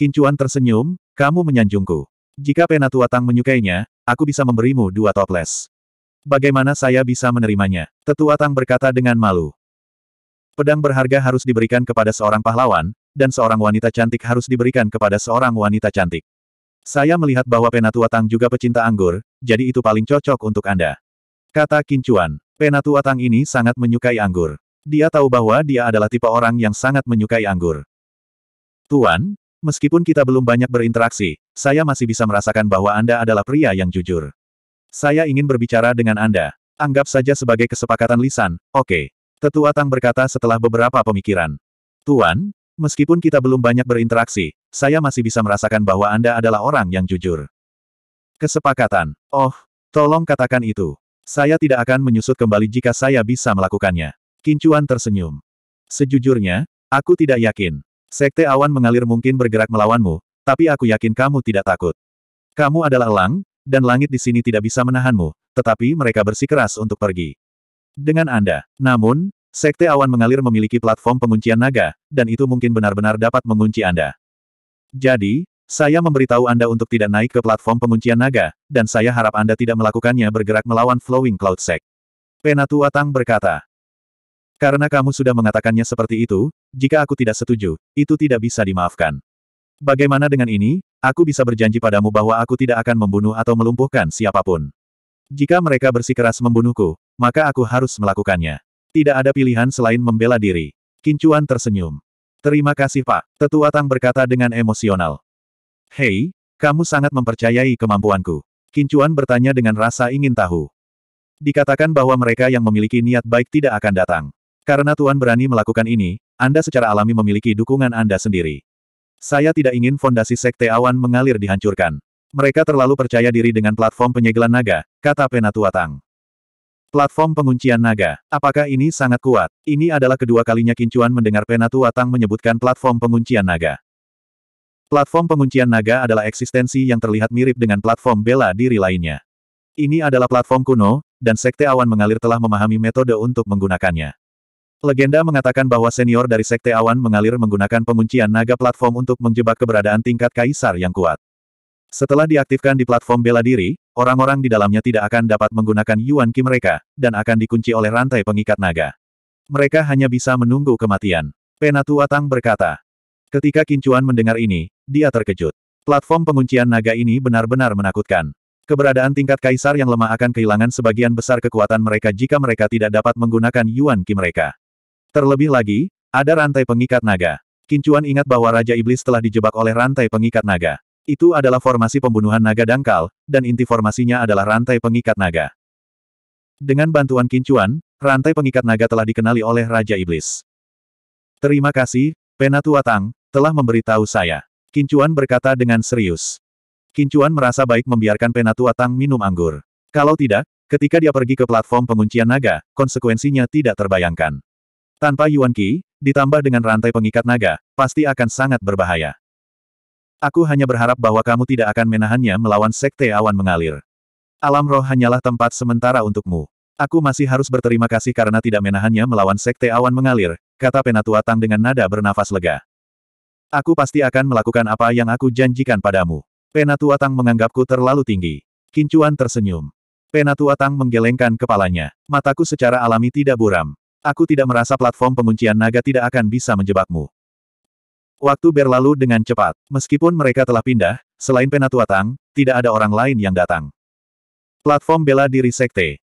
S1: Kincuan tersenyum, kamu menyanjungku. Jika Penatua Tang menyukainya, aku bisa memberimu dua toples bagaimana saya bisa menerimanya? Tetua Tang berkata dengan malu. Pedang berharga harus diberikan kepada seorang pahlawan, dan seorang wanita cantik harus diberikan kepada seorang wanita cantik. Saya melihat bahwa Penatua Tang juga pecinta anggur, jadi itu paling cocok untuk Anda. Kata Kincuan, Penatua Tang ini sangat menyukai anggur. Dia tahu bahwa dia adalah tipe orang yang sangat menyukai anggur. Tuan, meskipun kita belum banyak berinteraksi, saya masih bisa merasakan bahwa Anda adalah pria yang jujur. Saya ingin berbicara dengan Anda. Anggap saja sebagai kesepakatan lisan, oke. Okay. Tetua Tang berkata setelah beberapa pemikiran. Tuan, meskipun kita belum banyak berinteraksi, saya masih bisa merasakan bahwa Anda adalah orang yang jujur. Kesepakatan. Oh, tolong katakan itu. Saya tidak akan menyusut kembali jika saya bisa melakukannya. Kincuan tersenyum. Sejujurnya, aku tidak yakin. Sekte awan mengalir mungkin bergerak melawanmu, tapi aku yakin kamu tidak takut. Kamu adalah elang, dan langit di sini tidak bisa menahanmu, tetapi mereka bersikeras untuk pergi. Dengan Anda. Namun, Sekte Awan Mengalir memiliki platform penguncian naga, dan itu mungkin benar-benar dapat mengunci Anda. Jadi, saya memberitahu Anda untuk tidak naik ke platform penguncian naga, dan saya harap Anda tidak melakukannya bergerak melawan Flowing Cloud Sect. Penatua Tang berkata, karena kamu sudah mengatakannya seperti itu, jika aku tidak setuju, itu tidak bisa dimaafkan. Bagaimana dengan ini, Aku bisa berjanji padamu bahwa aku tidak akan membunuh atau melumpuhkan siapapun. Jika mereka bersikeras membunuhku, maka aku harus melakukannya. Tidak ada pilihan selain membela diri. Kincuan tersenyum. Terima kasih Pak, Tetua Tang berkata dengan emosional. Hei, kamu sangat mempercayai kemampuanku. Kincuan bertanya dengan rasa ingin tahu. Dikatakan bahwa mereka yang memiliki niat baik tidak akan datang. Karena Tuan berani melakukan ini, Anda secara alami memiliki dukungan Anda sendiri. Saya tidak ingin fondasi sekte awan mengalir dihancurkan. Mereka terlalu percaya diri dengan platform penyegelan naga, kata Penatua Tang. Platform penguncian naga, apakah ini sangat kuat? Ini adalah kedua kalinya Kincuan mendengar Penatua Tang menyebutkan platform penguncian naga. Platform penguncian naga adalah eksistensi yang terlihat mirip dengan platform bela diri lainnya. Ini adalah platform kuno, dan sekte awan mengalir telah memahami metode untuk menggunakannya. Legenda mengatakan bahwa senior dari Sekte Awan mengalir menggunakan penguncian naga platform untuk menjebak keberadaan tingkat kaisar yang kuat. Setelah diaktifkan di platform bela diri, orang-orang di dalamnya tidak akan dapat menggunakan Yuan Qi mereka, dan akan dikunci oleh rantai pengikat naga. Mereka hanya bisa menunggu kematian. Penatua Tang berkata. Ketika Kincuan mendengar ini, dia terkejut. Platform penguncian naga ini benar-benar menakutkan. Keberadaan tingkat kaisar yang lemah akan kehilangan sebagian besar kekuatan mereka jika mereka tidak dapat menggunakan Yuan Qi mereka. Terlebih lagi, ada rantai pengikat naga. Kincuan ingat bahwa Raja Iblis telah dijebak oleh rantai pengikat naga. Itu adalah formasi pembunuhan naga dangkal, dan inti formasinya adalah rantai pengikat naga. Dengan bantuan Kincuan, rantai pengikat naga telah dikenali oleh Raja Iblis. Terima kasih, Penatua Tang, telah memberitahu saya. Kincuan berkata dengan serius. Kincuan merasa baik membiarkan Penatua Tang minum anggur. Kalau tidak, ketika dia pergi ke platform penguncian naga, konsekuensinya tidak terbayangkan. Tanpa Yuan Qi, ditambah dengan rantai pengikat naga, pasti akan sangat berbahaya. Aku hanya berharap bahwa kamu tidak akan menahannya melawan sekte awan mengalir. Alam roh hanyalah tempat sementara untukmu. Aku masih harus berterima kasih karena tidak menahannya melawan sekte awan mengalir, kata Penatua Tang dengan nada bernafas lega. Aku pasti akan melakukan apa yang aku janjikan padamu. Penatua Tang menganggapku terlalu tinggi. Kincuan tersenyum. Penatua Tang menggelengkan kepalanya. Mataku secara alami tidak buram. Aku tidak merasa platform penguncian naga tidak akan bisa menjebakmu. Waktu berlalu dengan cepat. Meskipun mereka telah pindah, selain Penatua Tang, tidak ada orang lain yang datang. Platform bela diri sekte.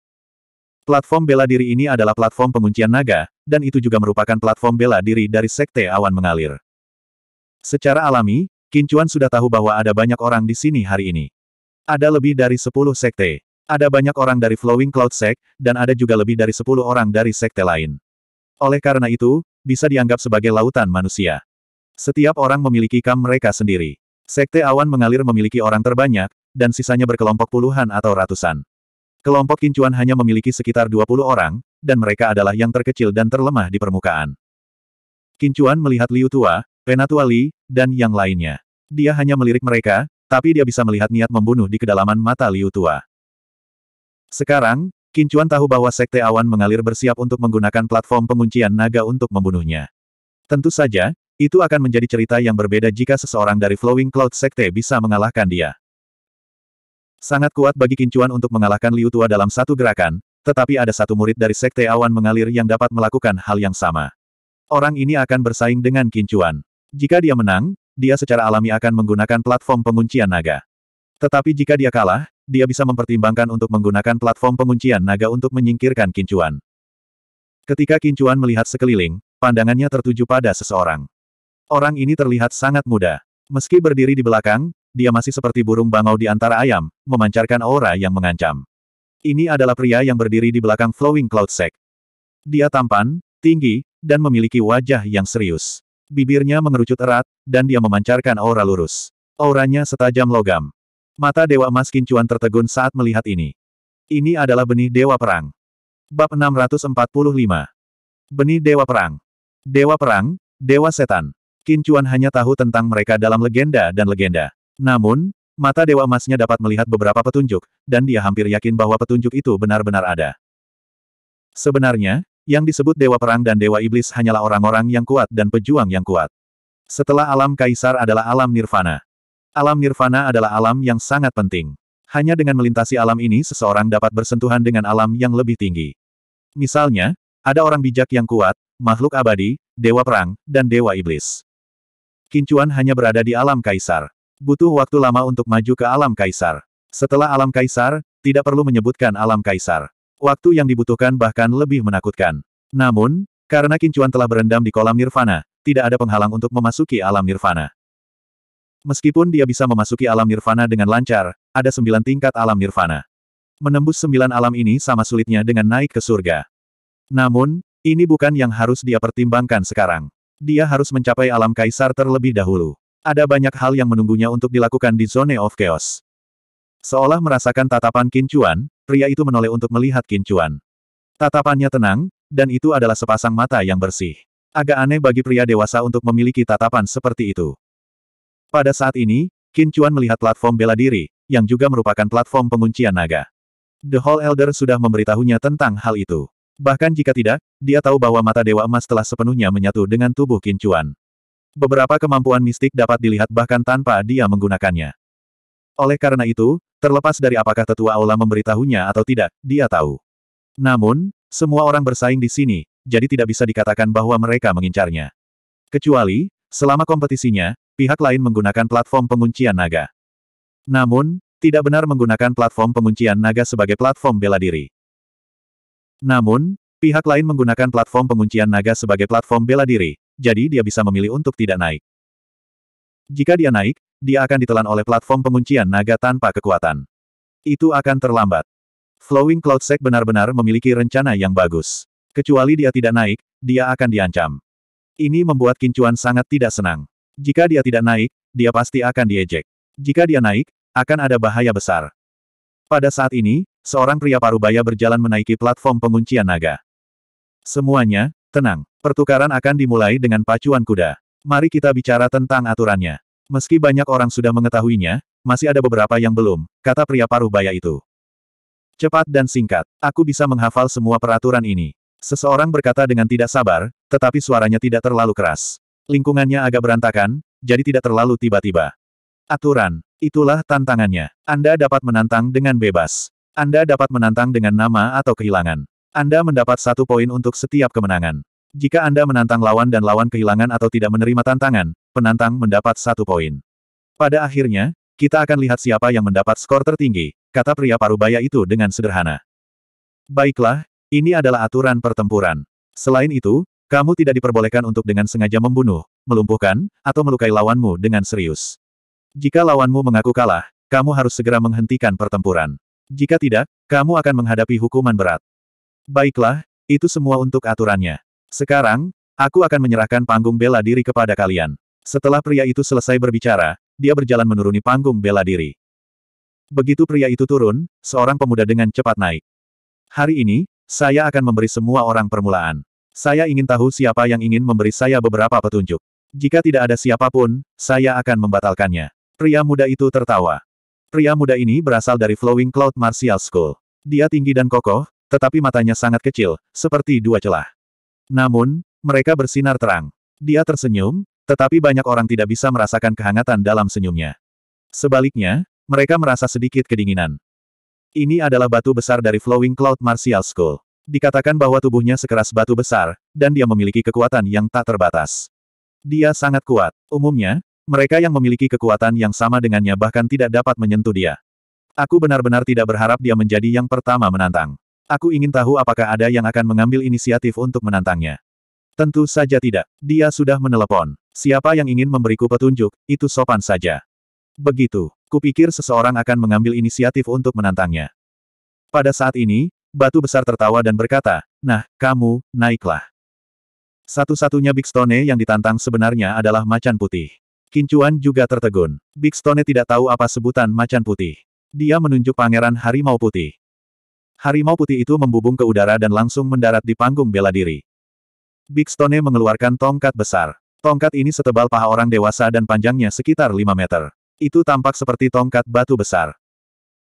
S1: Platform bela diri ini adalah platform penguncian naga, dan itu juga merupakan platform bela diri dari sekte awan mengalir. Secara alami, Kincuan sudah tahu bahwa ada banyak orang di sini hari ini. Ada lebih dari 10 sekte. Ada banyak orang dari Flowing Cloud Sect, dan ada juga lebih dari sepuluh orang dari sekte lain. Oleh karena itu, bisa dianggap sebagai lautan manusia. Setiap orang memiliki kam mereka sendiri. Sekte awan mengalir memiliki orang terbanyak, dan sisanya berkelompok puluhan atau ratusan. Kelompok kincuan hanya memiliki sekitar 20 orang, dan mereka adalah yang terkecil dan terlemah di permukaan. Kincuan melihat Liu Tua, Penatua Li, dan yang lainnya. Dia hanya melirik mereka, tapi dia bisa melihat niat membunuh di kedalaman mata Liu Tua. Sekarang, Kincuan tahu bahwa Sekte Awan mengalir bersiap untuk menggunakan platform penguncian naga untuk membunuhnya. Tentu saja, itu akan menjadi cerita yang berbeda jika seseorang dari Flowing Cloud Sekte bisa mengalahkan dia. Sangat kuat bagi Kincuan untuk mengalahkan Liu Tua dalam satu gerakan, tetapi ada satu murid dari Sekte Awan mengalir yang dapat melakukan hal yang sama. Orang ini akan bersaing dengan Kincuan. Jika dia menang, dia secara alami akan menggunakan platform penguncian naga. Tetapi jika dia kalah, dia bisa mempertimbangkan untuk menggunakan platform penguncian naga untuk menyingkirkan Kincuan. Ketika Kincuan melihat sekeliling, pandangannya tertuju pada seseorang. Orang ini terlihat sangat muda. Meski berdiri di belakang, dia masih seperti burung bangau di antara ayam, memancarkan aura yang mengancam. Ini adalah pria yang berdiri di belakang Flowing Cloud Sect. Dia tampan, tinggi, dan memiliki wajah yang serius. Bibirnya mengerucut erat, dan dia memancarkan aura lurus. Auranya setajam logam. Mata Dewa Emas Kincuan tertegun saat melihat ini. Ini adalah benih Dewa Perang. Bab 645. Benih Dewa Perang. Dewa Perang, Dewa Setan. Kincuan hanya tahu tentang mereka dalam legenda dan legenda. Namun, mata Dewa Emasnya dapat melihat beberapa petunjuk, dan dia hampir yakin bahwa petunjuk itu benar-benar ada. Sebenarnya, yang disebut Dewa Perang dan Dewa Iblis hanyalah orang-orang yang kuat dan pejuang yang kuat. Setelah alam kaisar adalah alam nirvana. Alam nirvana adalah alam yang sangat penting. Hanya dengan melintasi alam ini seseorang dapat bersentuhan dengan alam yang lebih tinggi. Misalnya, ada orang bijak yang kuat, makhluk abadi, dewa perang, dan dewa iblis. Kincuan hanya berada di alam kaisar. Butuh waktu lama untuk maju ke alam kaisar. Setelah alam kaisar, tidak perlu menyebutkan alam kaisar. Waktu yang dibutuhkan bahkan lebih menakutkan. Namun, karena Kincuan telah berendam di kolam nirvana, tidak ada penghalang untuk memasuki alam nirvana. Meskipun dia bisa memasuki alam nirvana dengan lancar, ada sembilan tingkat alam nirvana. Menembus sembilan alam ini sama sulitnya dengan naik ke surga. Namun, ini bukan yang harus dia pertimbangkan sekarang. Dia harus mencapai alam kaisar terlebih dahulu. Ada banyak hal yang menunggunya untuk dilakukan di Zone of Chaos. Seolah merasakan tatapan Kincuan, pria itu menoleh untuk melihat Kincuan. Tatapannya tenang, dan itu adalah sepasang mata yang bersih. Agak aneh bagi pria dewasa untuk memiliki tatapan seperti itu. Pada saat ini, Qin Chuan melihat platform bela diri, yang juga merupakan platform penguncian naga. The Hall Elder sudah memberitahunya tentang hal itu. Bahkan jika tidak, dia tahu bahwa mata Dewa Emas telah sepenuhnya menyatu dengan tubuh Qin Chuan. Beberapa kemampuan mistik dapat dilihat bahkan tanpa dia menggunakannya. Oleh karena itu, terlepas dari apakah tetua aula memberitahunya atau tidak, dia tahu. Namun, semua orang bersaing di sini, jadi tidak bisa dikatakan bahwa mereka mengincarnya. Kecuali, selama kompetisinya, pihak lain menggunakan platform penguncian naga. Namun, tidak benar menggunakan platform penguncian naga sebagai platform bela diri. Namun, pihak lain menggunakan platform penguncian naga sebagai platform bela diri, jadi dia bisa memilih untuk tidak naik. Jika dia naik, dia akan ditelan oleh platform penguncian naga tanpa kekuatan. Itu akan terlambat. Flowing Cloud Sec benar-benar memiliki rencana yang bagus. Kecuali dia tidak naik, dia akan diancam. Ini membuat Kincuan sangat tidak senang. Jika dia tidak naik, dia pasti akan diejek. Jika dia naik, akan ada bahaya besar. Pada saat ini, seorang pria parubaya berjalan menaiki platform penguncian naga. Semuanya, tenang. Pertukaran akan dimulai dengan pacuan kuda. Mari kita bicara tentang aturannya. Meski banyak orang sudah mengetahuinya, masih ada beberapa yang belum, kata pria parubaya itu. Cepat dan singkat, aku bisa menghafal semua peraturan ini. Seseorang berkata dengan tidak sabar, tetapi suaranya tidak terlalu keras. Lingkungannya agak berantakan, jadi tidak terlalu tiba-tiba. Aturan, itulah tantangannya. Anda dapat menantang dengan bebas. Anda dapat menantang dengan nama atau kehilangan. Anda mendapat satu poin untuk setiap kemenangan. Jika Anda menantang lawan dan lawan kehilangan atau tidak menerima tantangan, penantang mendapat satu poin. Pada akhirnya, kita akan lihat siapa yang mendapat skor tertinggi, kata pria parubaya itu dengan sederhana. Baiklah, ini adalah aturan pertempuran. Selain itu, kamu tidak diperbolehkan untuk dengan sengaja membunuh, melumpuhkan, atau melukai lawanmu dengan serius. Jika lawanmu mengaku kalah, kamu harus segera menghentikan pertempuran. Jika tidak, kamu akan menghadapi hukuman berat. Baiklah, itu semua untuk aturannya. Sekarang, aku akan menyerahkan panggung bela diri kepada kalian. Setelah pria itu selesai berbicara, dia berjalan menuruni panggung bela diri. Begitu pria itu turun, seorang pemuda dengan cepat naik. Hari ini, saya akan memberi semua orang permulaan. Saya ingin tahu siapa yang ingin memberi saya beberapa petunjuk. Jika tidak ada siapapun, saya akan membatalkannya. Pria muda itu tertawa. Pria muda ini berasal dari Flowing Cloud Martial School. Dia tinggi dan kokoh, tetapi matanya sangat kecil, seperti dua celah. Namun, mereka bersinar terang. Dia tersenyum, tetapi banyak orang tidak bisa merasakan kehangatan dalam senyumnya. Sebaliknya, mereka merasa sedikit kedinginan. Ini adalah batu besar dari Flowing Cloud Martial School. Dikatakan bahwa tubuhnya sekeras batu besar, dan dia memiliki kekuatan yang tak terbatas. Dia sangat kuat. Umumnya, mereka yang memiliki kekuatan yang sama dengannya bahkan tidak dapat menyentuh dia. Aku benar-benar tidak berharap dia menjadi yang pertama menantang. Aku ingin tahu apakah ada yang akan mengambil inisiatif untuk menantangnya. Tentu saja tidak. Dia sudah menelepon. Siapa yang ingin memberiku petunjuk, itu sopan saja. Begitu. Kupikir seseorang akan mengambil inisiatif untuk menantangnya. Pada saat ini, Batu besar tertawa dan berkata, Nah, kamu, naiklah. Satu-satunya Big Stone yang ditantang sebenarnya adalah macan putih. Kincuan juga tertegun. Big Stone tidak tahu apa sebutan macan putih. Dia menunjuk pangeran harimau putih. Harimau putih itu membubung ke udara dan langsung mendarat di panggung bela diri. Big Stone mengeluarkan tongkat besar. Tongkat ini setebal paha orang dewasa dan panjangnya sekitar 5 meter. Itu tampak seperti tongkat batu besar.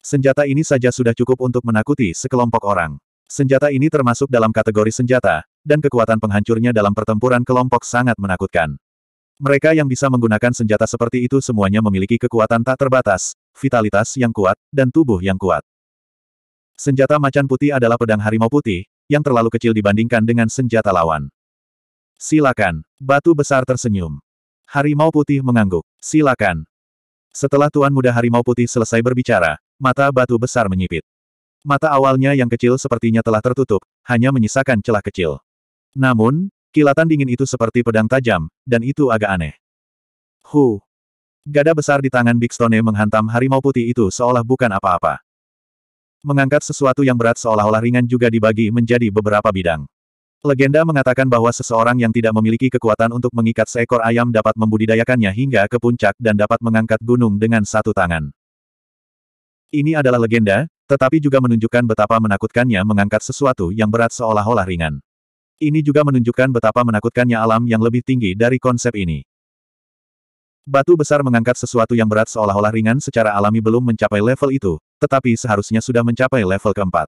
S1: Senjata ini saja sudah cukup untuk menakuti sekelompok orang. Senjata ini termasuk dalam kategori senjata, dan kekuatan penghancurnya dalam pertempuran kelompok sangat menakutkan. Mereka yang bisa menggunakan senjata seperti itu semuanya memiliki kekuatan tak terbatas, vitalitas yang kuat, dan tubuh yang kuat. Senjata macan putih adalah pedang harimau putih, yang terlalu kecil dibandingkan dengan senjata lawan. Silakan. Batu besar tersenyum. Harimau putih mengangguk. Silakan. Setelah Tuan Muda Harimau Putih selesai berbicara, Mata batu besar menyipit. Mata awalnya yang kecil sepertinya telah tertutup, hanya menyisakan celah kecil. Namun, kilatan dingin itu seperti pedang tajam, dan itu agak aneh. Hu! Gada besar di tangan Big Stone menghantam harimau putih itu seolah bukan apa-apa. Mengangkat sesuatu yang berat seolah-olah ringan juga dibagi menjadi beberapa bidang. Legenda mengatakan bahwa seseorang yang tidak memiliki kekuatan untuk mengikat seekor ayam dapat membudidayakannya hingga ke puncak dan dapat mengangkat gunung dengan satu tangan. Ini adalah legenda, tetapi juga menunjukkan betapa menakutkannya mengangkat sesuatu yang berat seolah-olah ringan. Ini juga menunjukkan betapa menakutkannya alam yang lebih tinggi dari konsep ini. Batu besar mengangkat sesuatu yang berat seolah-olah ringan secara alami belum mencapai level itu, tetapi seharusnya sudah mencapai level keempat.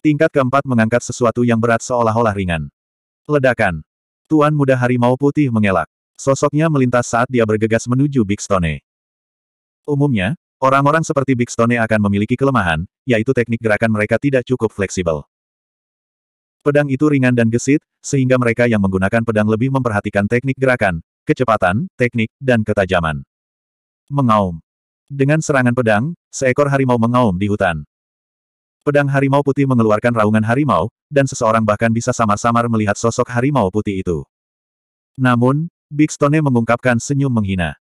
S1: Tingkat keempat mengangkat sesuatu yang berat seolah-olah ringan. Ledakan. Tuan muda harimau putih mengelak. Sosoknya melintas saat dia bergegas menuju Big Stone. Umumnya, Orang-orang seperti Big Stone akan memiliki kelemahan, yaitu teknik gerakan mereka tidak cukup fleksibel. Pedang itu ringan dan gesit, sehingga mereka yang menggunakan pedang lebih memperhatikan teknik gerakan, kecepatan, teknik, dan ketajaman. Mengaum. Dengan serangan pedang, seekor harimau mengaum di hutan. Pedang harimau putih mengeluarkan raungan harimau, dan seseorang bahkan bisa samar-samar melihat sosok harimau putih itu. Namun, Big Stone mengungkapkan senyum menghina.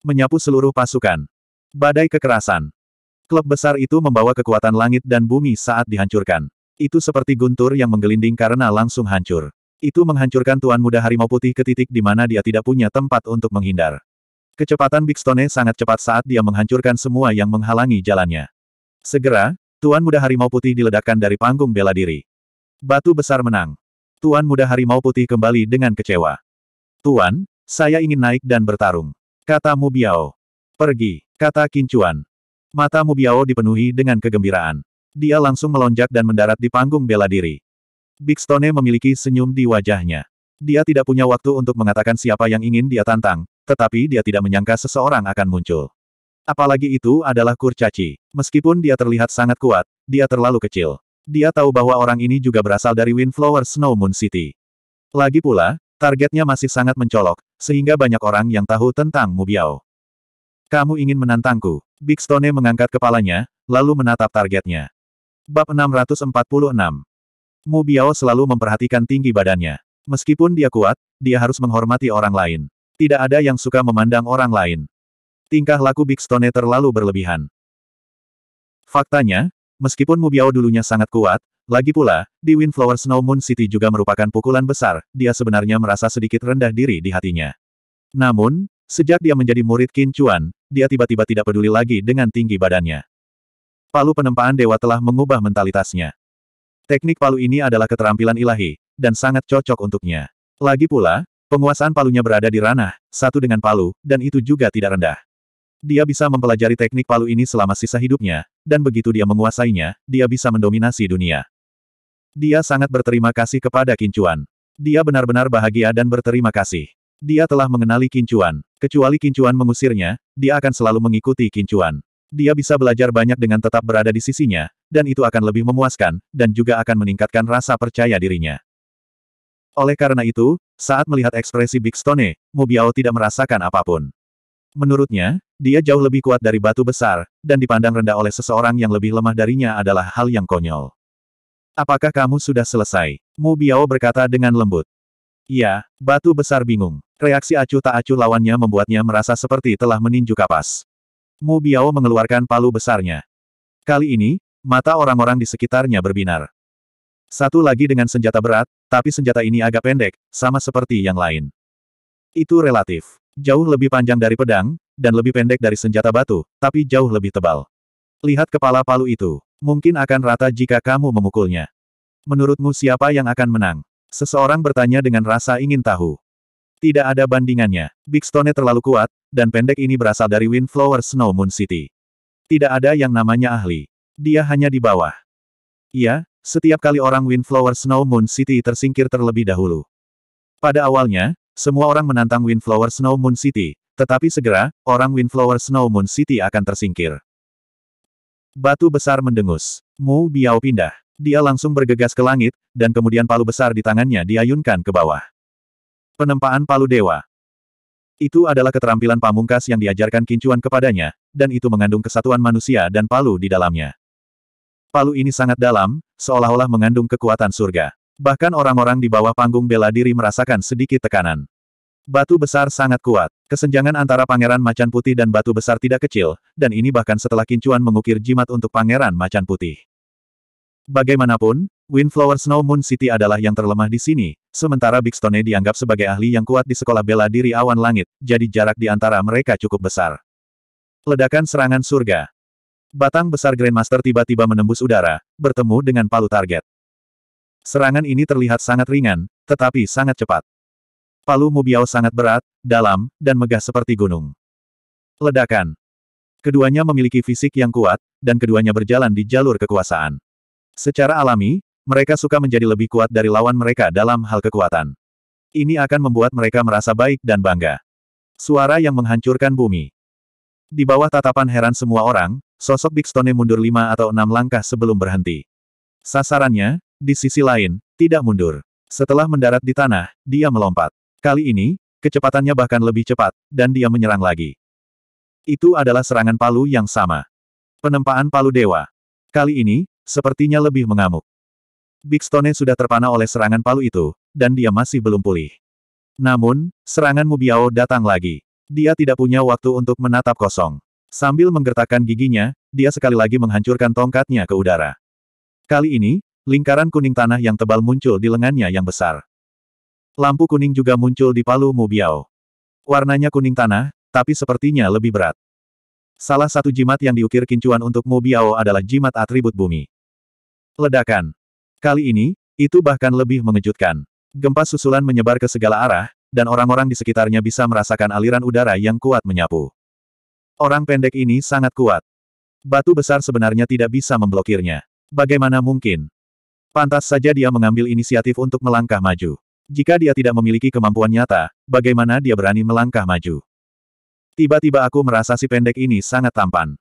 S1: Menyapu seluruh pasukan. Badai kekerasan. Klub besar itu membawa kekuatan langit dan bumi saat dihancurkan. Itu seperti guntur yang menggelinding karena langsung hancur. Itu menghancurkan Tuan Muda Harimau Putih ke titik di mana dia tidak punya tempat untuk menghindar. Kecepatan Big Stone sangat cepat saat dia menghancurkan semua yang menghalangi jalannya. Segera, Tuan Muda Harimau Putih diledakkan dari panggung bela diri. Batu besar menang. Tuan Muda Harimau Putih kembali dengan kecewa. Tuan, saya ingin naik dan bertarung. Kata Mubiao. Pergi. Kata Kincuan. Mata Mubiao dipenuhi dengan kegembiraan. Dia langsung melonjak dan mendarat di panggung bela diri. Big Stone memiliki senyum di wajahnya. Dia tidak punya waktu untuk mengatakan siapa yang ingin dia tantang, tetapi dia tidak menyangka seseorang akan muncul. Apalagi itu adalah kurcaci. Meskipun dia terlihat sangat kuat, dia terlalu kecil. Dia tahu bahwa orang ini juga berasal dari Windflower Snow Moon City. Lagi pula, targetnya masih sangat mencolok, sehingga banyak orang yang tahu tentang Mubiao. Kamu ingin menantangku? Big Stone mengangkat kepalanya, lalu menatap targetnya. Bab 646 Mu Biao selalu memperhatikan tinggi badannya. Meskipun dia kuat, dia harus menghormati orang lain. Tidak ada yang suka memandang orang lain. Tingkah laku Big Stone terlalu berlebihan. Faktanya, meskipun Mu Biao dulunya sangat kuat, lagi pula, di Windflower Snow Moon City juga merupakan pukulan besar, dia sebenarnya merasa sedikit rendah diri di hatinya. Namun, Sejak dia menjadi murid Qin Chuan, dia tiba-tiba tidak peduli lagi dengan tinggi badannya. Palu penempaan dewa telah mengubah mentalitasnya. Teknik palu ini adalah keterampilan ilahi, dan sangat cocok untuknya. Lagi pula, penguasaan palunya berada di ranah, satu dengan palu, dan itu juga tidak rendah. Dia bisa mempelajari teknik palu ini selama sisa hidupnya, dan begitu dia menguasainya, dia bisa mendominasi dunia. Dia sangat berterima kasih kepada Kincuan. Dia benar-benar bahagia dan berterima kasih. Dia telah mengenali Kincuan. Kecuali Kincuan mengusirnya, dia akan selalu mengikuti Kincuan. Dia bisa belajar banyak dengan tetap berada di sisinya, dan itu akan lebih memuaskan, dan juga akan meningkatkan rasa percaya dirinya. Oleh karena itu, saat melihat ekspresi Big Stone, Mubiao tidak merasakan apapun. Menurutnya, dia jauh lebih kuat dari batu besar, dan dipandang rendah oleh seseorang yang lebih lemah darinya adalah hal yang konyol. Apakah kamu sudah selesai? Mu berkata dengan lembut. Iya, batu besar bingung. Reaksi acuh tak acuh lawannya membuatnya merasa seperti telah meninju kapas. Mu Biao mengeluarkan palu besarnya. Kali ini, mata orang-orang di sekitarnya berbinar. Satu lagi dengan senjata berat, tapi senjata ini agak pendek, sama seperti yang lain. Itu relatif. Jauh lebih panjang dari pedang, dan lebih pendek dari senjata batu, tapi jauh lebih tebal. Lihat kepala palu itu. Mungkin akan rata jika kamu memukulnya. Menurutmu siapa yang akan menang? Seseorang bertanya dengan rasa ingin tahu. Tidak ada bandingannya. Big Stone terlalu kuat, dan pendek ini berasal dari Windflower Snow Moon City. Tidak ada yang namanya ahli. Dia hanya di bawah. Iya, setiap kali orang Windflower Snow Moon City tersingkir terlebih dahulu. Pada awalnya, semua orang menantang Windflower Snow Moon City, tetapi segera, orang Windflower Snow Moon City akan tersingkir. Batu besar mendengus. Mu Biao pindah. Dia langsung bergegas ke langit, dan kemudian palu besar di tangannya diayunkan ke bawah. Penempaan palu dewa. Itu adalah keterampilan pamungkas yang diajarkan kincuan kepadanya, dan itu mengandung kesatuan manusia dan palu di dalamnya. Palu ini sangat dalam, seolah-olah mengandung kekuatan surga. Bahkan orang-orang di bawah panggung bela diri merasakan sedikit tekanan. Batu besar sangat kuat. Kesenjangan antara Pangeran Macan Putih dan batu besar tidak kecil, dan ini bahkan setelah Kincuan mengukir jimat untuk Pangeran Macan Putih. Bagaimanapun, Windflower Snow Moon City adalah yang terlemah di sini, sementara Big Stone dianggap sebagai ahli yang kuat di sekolah bela diri awan langit, jadi jarak di antara mereka cukup besar. Ledakan serangan surga. Batang besar Grandmaster tiba-tiba menembus udara, bertemu dengan palu target. Serangan ini terlihat sangat ringan, tetapi sangat cepat. Palu Mubiao sangat berat, dalam, dan megah seperti gunung. Ledakan. Keduanya memiliki fisik yang kuat, dan keduanya berjalan di jalur kekuasaan. Secara alami, mereka suka menjadi lebih kuat dari lawan mereka dalam hal kekuatan. Ini akan membuat mereka merasa baik dan bangga. Suara yang menghancurkan bumi. Di bawah tatapan heran semua orang, sosok Big Stone mundur lima atau enam langkah sebelum berhenti. Sasarannya, di sisi lain, tidak mundur. Setelah mendarat di tanah, dia melompat. Kali ini, kecepatannya bahkan lebih cepat, dan dia menyerang lagi. Itu adalah serangan palu yang sama. Penempaan palu dewa. Kali ini, Sepertinya lebih mengamuk. Big Stone sudah terpana oleh serangan palu itu, dan dia masih belum pulih. Namun, serangan Mubiao datang lagi. Dia tidak punya waktu untuk menatap kosong. Sambil menggertakkan giginya, dia sekali lagi menghancurkan tongkatnya ke udara. Kali ini, lingkaran kuning tanah yang tebal muncul di lengannya yang besar. Lampu kuning juga muncul di palu Mubiao. Warnanya kuning tanah, tapi sepertinya lebih berat. Salah satu jimat yang diukir kincuan untuk Mubiao adalah jimat atribut bumi. Ledakan. Kali ini, itu bahkan lebih mengejutkan. Gempa susulan menyebar ke segala arah, dan orang-orang di sekitarnya bisa merasakan aliran udara yang kuat menyapu. Orang pendek ini sangat kuat. Batu besar sebenarnya tidak bisa memblokirnya. Bagaimana mungkin? Pantas saja dia mengambil inisiatif untuk melangkah maju. Jika dia tidak memiliki kemampuan nyata, bagaimana dia berani melangkah maju? Tiba-tiba aku merasa si pendek ini sangat tampan.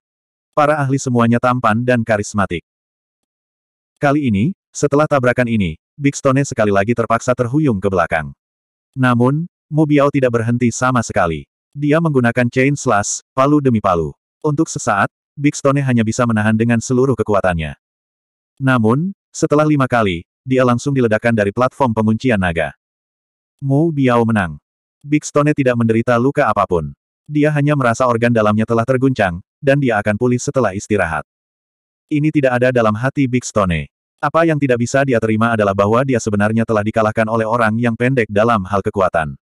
S1: Para ahli semuanya tampan dan karismatik. Kali ini, setelah tabrakan ini, Big Stone sekali lagi terpaksa terhuyung ke belakang. Namun, Mu Biao tidak berhenti sama sekali. Dia menggunakan chain slash, palu demi palu. Untuk sesaat, Big Stone hanya bisa menahan dengan seluruh kekuatannya. Namun, setelah lima kali, dia langsung diledakkan dari platform penguncian naga. Mu Biao menang. Big Stone tidak menderita luka apapun. Dia hanya merasa organ dalamnya telah terguncang, dan dia akan pulih setelah istirahat. Ini tidak ada dalam hati Big Stone. Apa yang tidak bisa dia terima adalah bahwa dia sebenarnya telah dikalahkan oleh orang yang pendek dalam hal kekuatan.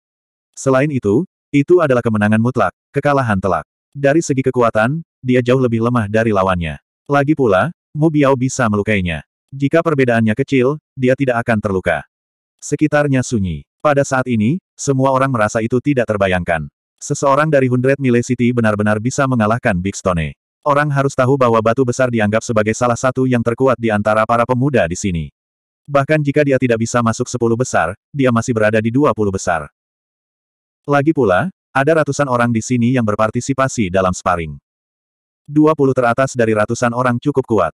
S1: Selain itu, itu adalah kemenangan mutlak, kekalahan telak. Dari segi kekuatan, dia jauh lebih lemah dari lawannya. Lagi pula, Mu Biao bisa melukainya. Jika perbedaannya kecil, dia tidak akan terluka. Sekitarnya sunyi. Pada saat ini, semua orang merasa itu tidak terbayangkan. Seseorang dari Hundred Mile City benar-benar bisa mengalahkan Big Stone. Orang harus tahu bahwa batu besar dianggap sebagai salah satu yang terkuat di antara para pemuda di sini. Bahkan jika dia tidak bisa masuk sepuluh besar, dia masih berada di dua puluh besar. Lagi pula, ada ratusan orang di sini yang berpartisipasi dalam sparring. Dua puluh teratas dari ratusan orang cukup kuat.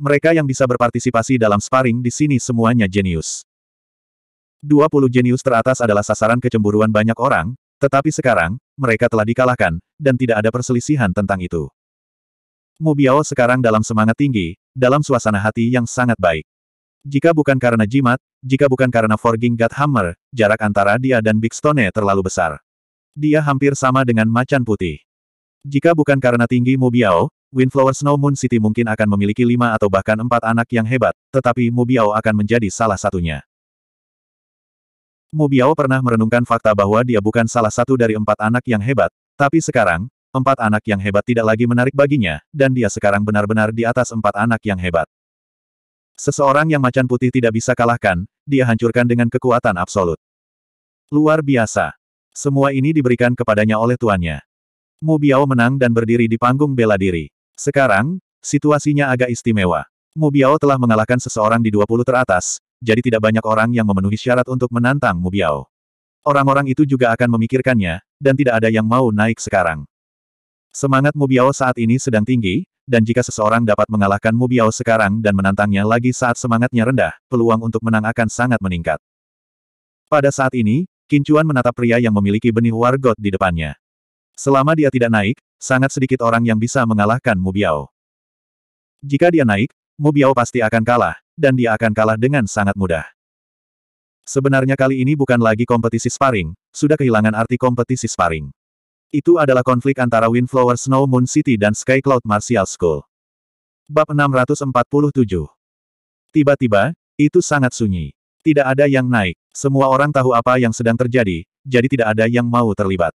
S1: Mereka yang bisa berpartisipasi dalam sparring di sini semuanya jenius. Dua puluh jenius teratas adalah sasaran kecemburuan banyak orang, tetapi sekarang, mereka telah dikalahkan, dan tidak ada perselisihan tentang itu. Mu Biao sekarang dalam semangat tinggi, dalam suasana hati yang sangat baik. Jika bukan karena jimat, jika bukan karena Forging God Hammer, jarak antara dia dan Big Stone terlalu besar. Dia hampir sama dengan macan putih. Jika bukan karena tinggi Mu Biao, Windflower Snow Moon City mungkin akan memiliki lima atau bahkan empat anak yang hebat, tetapi Mu Biao akan menjadi salah satunya. Mu Biao pernah merenungkan fakta bahwa dia bukan salah satu dari empat anak yang hebat, tapi sekarang, empat anak yang hebat tidak lagi menarik baginya, dan dia sekarang benar-benar di atas empat anak yang hebat. Seseorang yang macan putih tidak bisa kalahkan, dia hancurkan dengan kekuatan absolut. Luar biasa. Semua ini diberikan kepadanya oleh tuannya. Mu Biao menang dan berdiri di panggung bela diri. Sekarang, situasinya agak istimewa. Mu Biao telah mengalahkan seseorang di 20 teratas, jadi tidak banyak orang yang memenuhi syarat untuk menantang Mu Biao. Orang-orang itu juga akan memikirkannya, dan tidak ada yang mau naik sekarang. Semangat Mubiao saat ini sedang tinggi, dan jika seseorang dapat mengalahkan Mubiao sekarang dan menantangnya lagi saat semangatnya rendah, peluang untuk menang akan sangat meningkat. Pada saat ini, Kincuan menatap pria yang memiliki benih wargot di depannya. Selama dia tidak naik, sangat sedikit orang yang bisa mengalahkan Mubiao. Jika dia naik, Mubiao pasti akan kalah, dan dia akan kalah dengan sangat mudah. Sebenarnya kali ini bukan lagi kompetisi sparring, sudah kehilangan arti kompetisi sparring. Itu adalah konflik antara Windflower Snow Moon City dan Sky Cloud Martial School. Bab 647 Tiba-tiba, itu sangat sunyi. Tidak ada yang naik. Semua orang tahu apa yang sedang terjadi, jadi tidak ada yang mau terlibat.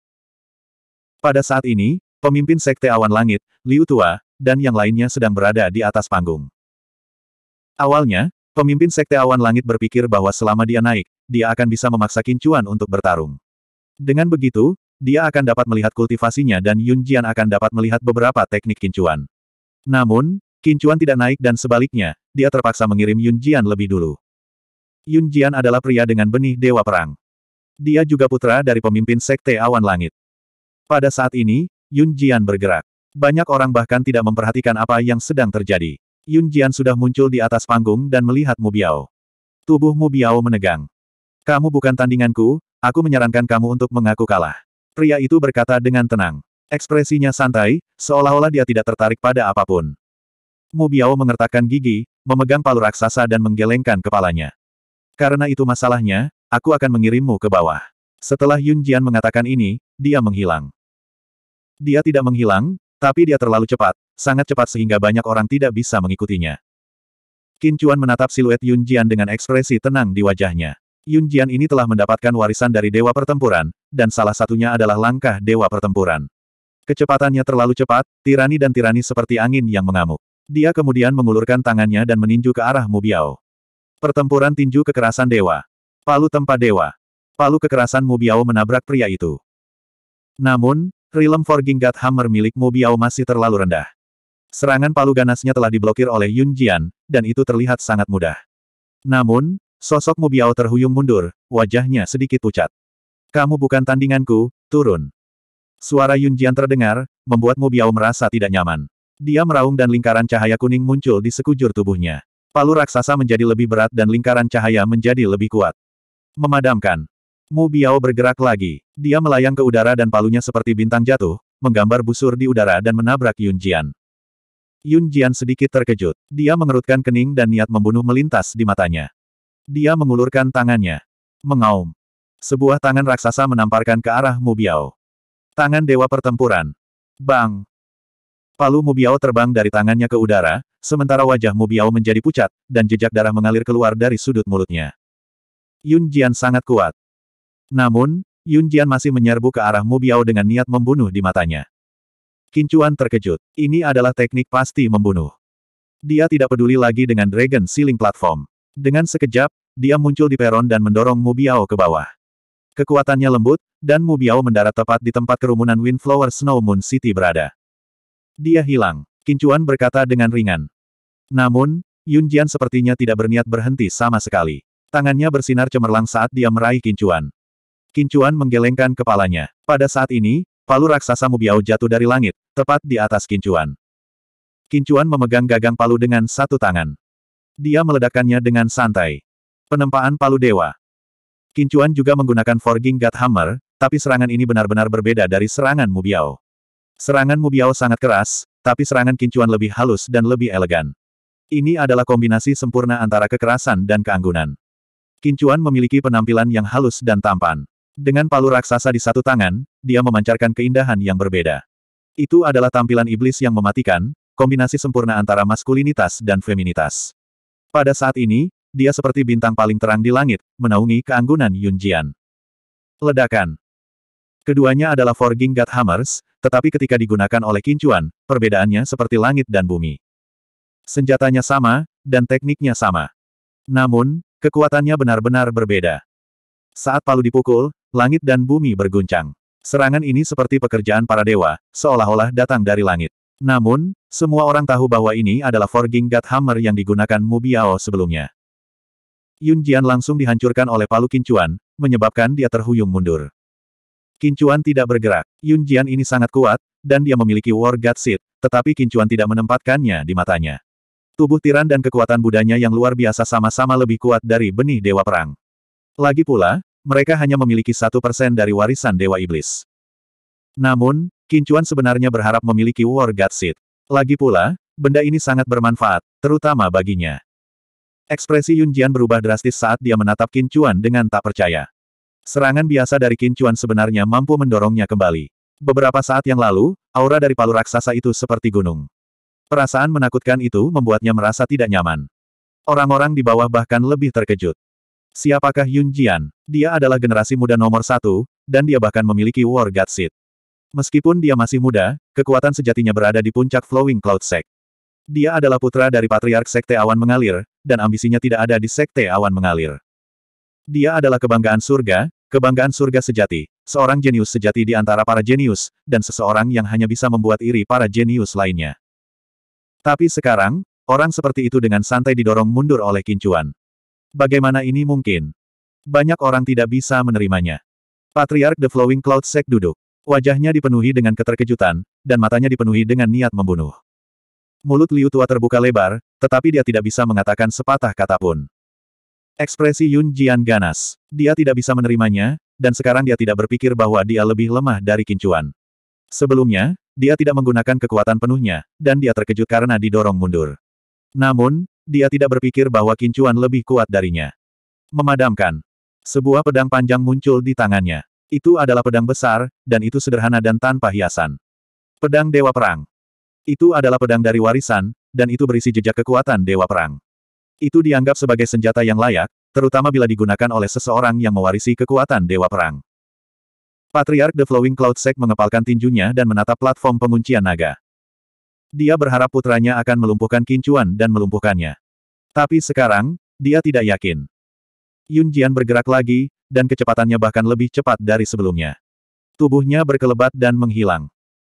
S1: Pada saat ini, pemimpin Sekte Awan Langit, Liu Tua, dan yang lainnya sedang berada di atas panggung. Awalnya, pemimpin Sekte Awan Langit berpikir bahwa selama dia naik, dia akan bisa memaksa Kincuan untuk bertarung. Dengan begitu, dia akan dapat melihat kultivasinya dan Yun Jian akan dapat melihat beberapa teknik kincuan. Namun, kincuan tidak naik dan sebaliknya, dia terpaksa mengirim Yun Jian lebih dulu. Yun Jian adalah pria dengan benih dewa perang. Dia juga putra dari pemimpin Sekte Awan Langit. Pada saat ini, Yun Jian bergerak. Banyak orang bahkan tidak memperhatikan apa yang sedang terjadi. Yun Jian sudah muncul di atas panggung dan melihat Mu Biao. Tubuh Mu Biao menegang. Kamu bukan tandinganku, aku menyarankan kamu untuk mengaku kalah. Pria itu berkata dengan tenang. Ekspresinya santai, seolah-olah dia tidak tertarik pada apapun. Mu Biao mengertakkan gigi, memegang palu raksasa dan menggelengkan kepalanya. Karena itu masalahnya, aku akan mengirimmu ke bawah. Setelah Yun Jian mengatakan ini, dia menghilang. Dia tidak menghilang, tapi dia terlalu cepat, sangat cepat sehingga banyak orang tidak bisa mengikutinya. Kincuan menatap siluet Yun Jian dengan ekspresi tenang di wajahnya. Yun Jian ini telah mendapatkan warisan dari Dewa Pertempuran, dan salah satunya adalah langkah Dewa Pertempuran. Kecepatannya terlalu cepat, tirani dan tirani seperti angin yang mengamuk. Dia kemudian mengulurkan tangannya dan meninju ke arah Mubiao. Pertempuran tinju kekerasan dewa. Palu tempa dewa. Palu kekerasan Mubiao menabrak pria itu. Namun, Realm Forging God Hammer milik Mubiao masih terlalu rendah. Serangan palu ganasnya telah diblokir oleh Yun Jian, dan itu terlihat sangat mudah. Namun, Sosok Mubiao terhuyung mundur, wajahnya sedikit pucat. Kamu bukan tandinganku, turun. Suara Yunjian terdengar, membuat Mubiao merasa tidak nyaman. Dia meraung dan lingkaran cahaya kuning muncul di sekujur tubuhnya. Palu raksasa menjadi lebih berat dan lingkaran cahaya menjadi lebih kuat. Memadamkan. Mu Biao bergerak lagi. Dia melayang ke udara dan palunya seperti bintang jatuh, menggambar busur di udara dan menabrak Yun Jian. Yun Jian sedikit terkejut. Dia mengerutkan kening dan niat membunuh melintas di matanya. Dia mengulurkan tangannya. Mengaum. Sebuah tangan raksasa menamparkan ke arah Mubiao. Tangan Dewa Pertempuran. Bang! Palu Mubiao terbang dari tangannya ke udara, sementara wajah Mubiao menjadi pucat, dan jejak darah mengalir keluar dari sudut mulutnya. Yun Jian sangat kuat. Namun, Yun Jian masih menyerbu ke arah Mubiao dengan niat membunuh di matanya. Kincuan terkejut. Ini adalah teknik pasti membunuh. Dia tidak peduli lagi dengan Dragon Ceiling Platform. Dengan sekejap, dia muncul di peron dan mendorong Mubiao ke bawah. Kekuatannya lembut, dan Mubiao mendarat tepat di tempat kerumunan Windflower Snow Moon City berada. Dia hilang, Kincuan berkata dengan ringan. Namun, Yun Jian sepertinya tidak berniat berhenti sama sekali. Tangannya bersinar cemerlang saat dia meraih Kincuan. Kincuan menggelengkan kepalanya. Pada saat ini, palu raksasa Mubiao jatuh dari langit, tepat di atas Kincuan. Kincuan memegang gagang palu dengan satu tangan. Dia meledakkannya dengan santai. Penempaan palu dewa. Kincuan juga menggunakan Forging God Hammer, tapi serangan ini benar-benar berbeda dari serangan Mubiao. Serangan Mubiao sangat keras, tapi serangan Kincuan lebih halus dan lebih elegan. Ini adalah kombinasi sempurna antara kekerasan dan keanggunan. Kincuan memiliki penampilan yang halus dan tampan. Dengan palu raksasa di satu tangan, dia memancarkan keindahan yang berbeda. Itu adalah tampilan iblis yang mematikan, kombinasi sempurna antara maskulinitas dan feminitas. Pada saat ini, dia seperti bintang paling terang di langit, menaungi keanggunan Yunjian. Ledakan. Keduanya adalah Forging God Hammers, tetapi ketika digunakan oleh Kincuan, perbedaannya seperti langit dan bumi. Senjatanya sama, dan tekniknya sama. Namun, kekuatannya benar-benar berbeda. Saat palu dipukul, langit dan bumi berguncang. Serangan ini seperti pekerjaan para dewa, seolah-olah datang dari langit. Namun, semua orang tahu bahwa ini adalah Forging God Hammer yang digunakan Mu Biao sebelumnya. Yun Jian langsung dihancurkan oleh palu kincuan, menyebabkan dia terhuyung mundur. Kincuan tidak bergerak. Yun Jian ini sangat kuat, dan dia memiliki War God Seed, tetapi kincuan tidak menempatkannya di matanya. Tubuh tiran dan kekuatan budanya yang luar biasa sama-sama lebih kuat dari benih Dewa Perang. Lagi pula, mereka hanya memiliki satu persen dari warisan Dewa Iblis. Namun, Kincuan sebenarnya berharap memiliki War God Seed. Lagi pula, benda ini sangat bermanfaat, terutama baginya. Ekspresi Yunjian berubah drastis saat dia menatap Kincuan dengan tak percaya. Serangan biasa dari Kincuan sebenarnya mampu mendorongnya kembali. Beberapa saat yang lalu, aura dari palu raksasa itu seperti gunung. Perasaan menakutkan itu membuatnya merasa tidak nyaman. Orang-orang di bawah bahkan lebih terkejut. Siapakah Yun Jian? Dia adalah generasi muda nomor satu, dan dia bahkan memiliki War God Seed. Meskipun dia masih muda, kekuatan sejatinya berada di puncak Flowing Cloud Sect. Dia adalah putra dari Patriark Sekte Awan Mengalir, dan ambisinya tidak ada di Sekte Awan Mengalir. Dia adalah kebanggaan surga, kebanggaan surga sejati, seorang jenius sejati di antara para jenius, dan seseorang yang hanya bisa membuat iri para jenius lainnya. Tapi sekarang, orang seperti itu dengan santai didorong mundur oleh kincuan. Bagaimana ini mungkin? Banyak orang tidak bisa menerimanya. Patriark The Flowing Cloud Sect duduk. Wajahnya dipenuhi dengan keterkejutan, dan matanya dipenuhi dengan niat membunuh. Mulut Liu Tua terbuka lebar, tetapi dia tidak bisa mengatakan sepatah kata pun. Ekspresi Yun Jian ganas. Dia tidak bisa menerimanya, dan sekarang dia tidak berpikir bahwa dia lebih lemah dari kincuan. Sebelumnya, dia tidak menggunakan kekuatan penuhnya, dan dia terkejut karena didorong mundur. Namun, dia tidak berpikir bahwa kincuan lebih kuat darinya. Memadamkan. Sebuah pedang panjang muncul di tangannya. Itu adalah pedang besar, dan itu sederhana dan tanpa hiasan. Pedang Dewa Perang. Itu adalah pedang dari warisan, dan itu berisi jejak kekuatan Dewa Perang. Itu dianggap sebagai senjata yang layak, terutama bila digunakan oleh seseorang yang mewarisi kekuatan Dewa Perang. Patriark The Flowing Cloud Sect mengepalkan tinjunya dan menatap platform penguncian naga. Dia berharap putranya akan melumpuhkan kincuan dan melumpuhkannya. Tapi sekarang, dia tidak yakin. Yun Jian bergerak lagi, dan kecepatannya bahkan lebih cepat dari sebelumnya. Tubuhnya berkelebat dan menghilang.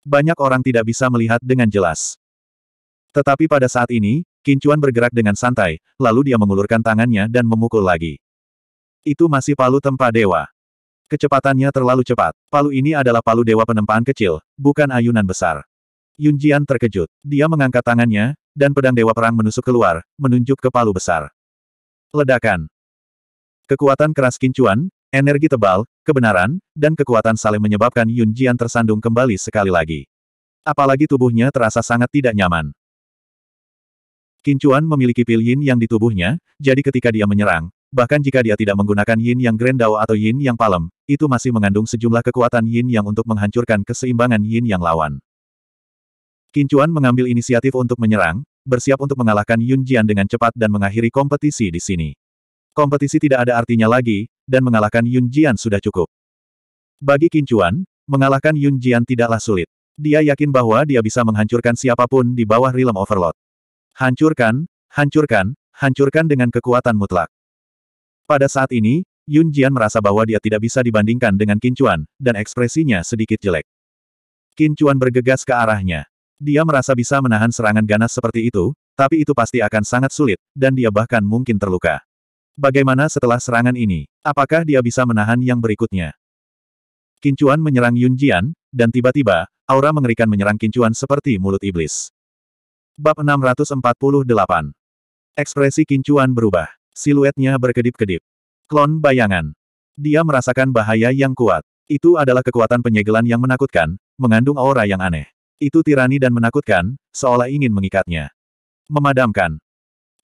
S1: Banyak orang tidak bisa melihat dengan jelas. Tetapi pada saat ini, Kincuan bergerak dengan santai, lalu dia mengulurkan tangannya dan memukul lagi. Itu masih palu tempa dewa. Kecepatannya terlalu cepat. Palu ini adalah palu dewa penempaan kecil, bukan ayunan besar. Yunjian terkejut. Dia mengangkat tangannya, dan pedang dewa perang menusuk keluar, menunjuk ke palu besar. Ledakan. Kekuatan keras kincuan, energi tebal, kebenaran, dan kekuatan saling menyebabkan Yun Jian tersandung kembali sekali lagi. Apalagi tubuhnya terasa sangat tidak nyaman. Kincuan memiliki pil yin yang di tubuhnya, jadi ketika dia menyerang, bahkan jika dia tidak menggunakan yin yang grendao atau yin yang palem, itu masih mengandung sejumlah kekuatan yin yang untuk menghancurkan keseimbangan yin yang lawan. Kincuan mengambil inisiatif untuk menyerang, bersiap untuk mengalahkan Yun Jian dengan cepat dan mengakhiri kompetisi di sini. Kompetisi tidak ada artinya lagi, dan mengalahkan Yun Jian sudah cukup. Bagi Kincuan, mengalahkan Yun Jian tidaklah sulit. Dia yakin bahwa dia bisa menghancurkan siapapun di bawah Realm Overlord. Hancurkan, hancurkan, hancurkan dengan kekuatan mutlak. Pada saat ini, Yun Jian merasa bahwa dia tidak bisa dibandingkan dengan Kincuan, dan ekspresinya sedikit jelek. Kincuan bergegas ke arahnya. Dia merasa bisa menahan serangan ganas seperti itu, tapi itu pasti akan sangat sulit, dan dia bahkan mungkin terluka. Bagaimana setelah serangan ini? Apakah dia bisa menahan yang berikutnya? Kincuan menyerang Yun Jian, dan tiba-tiba, aura mengerikan menyerang Kincuan seperti mulut iblis. Bab 648 Ekspresi Kincuan berubah. Siluetnya berkedip-kedip. Klon bayangan. Dia merasakan bahaya yang kuat. Itu adalah kekuatan penyegelan yang menakutkan, mengandung aura yang aneh. Itu tirani dan menakutkan, seolah ingin mengikatnya. Memadamkan.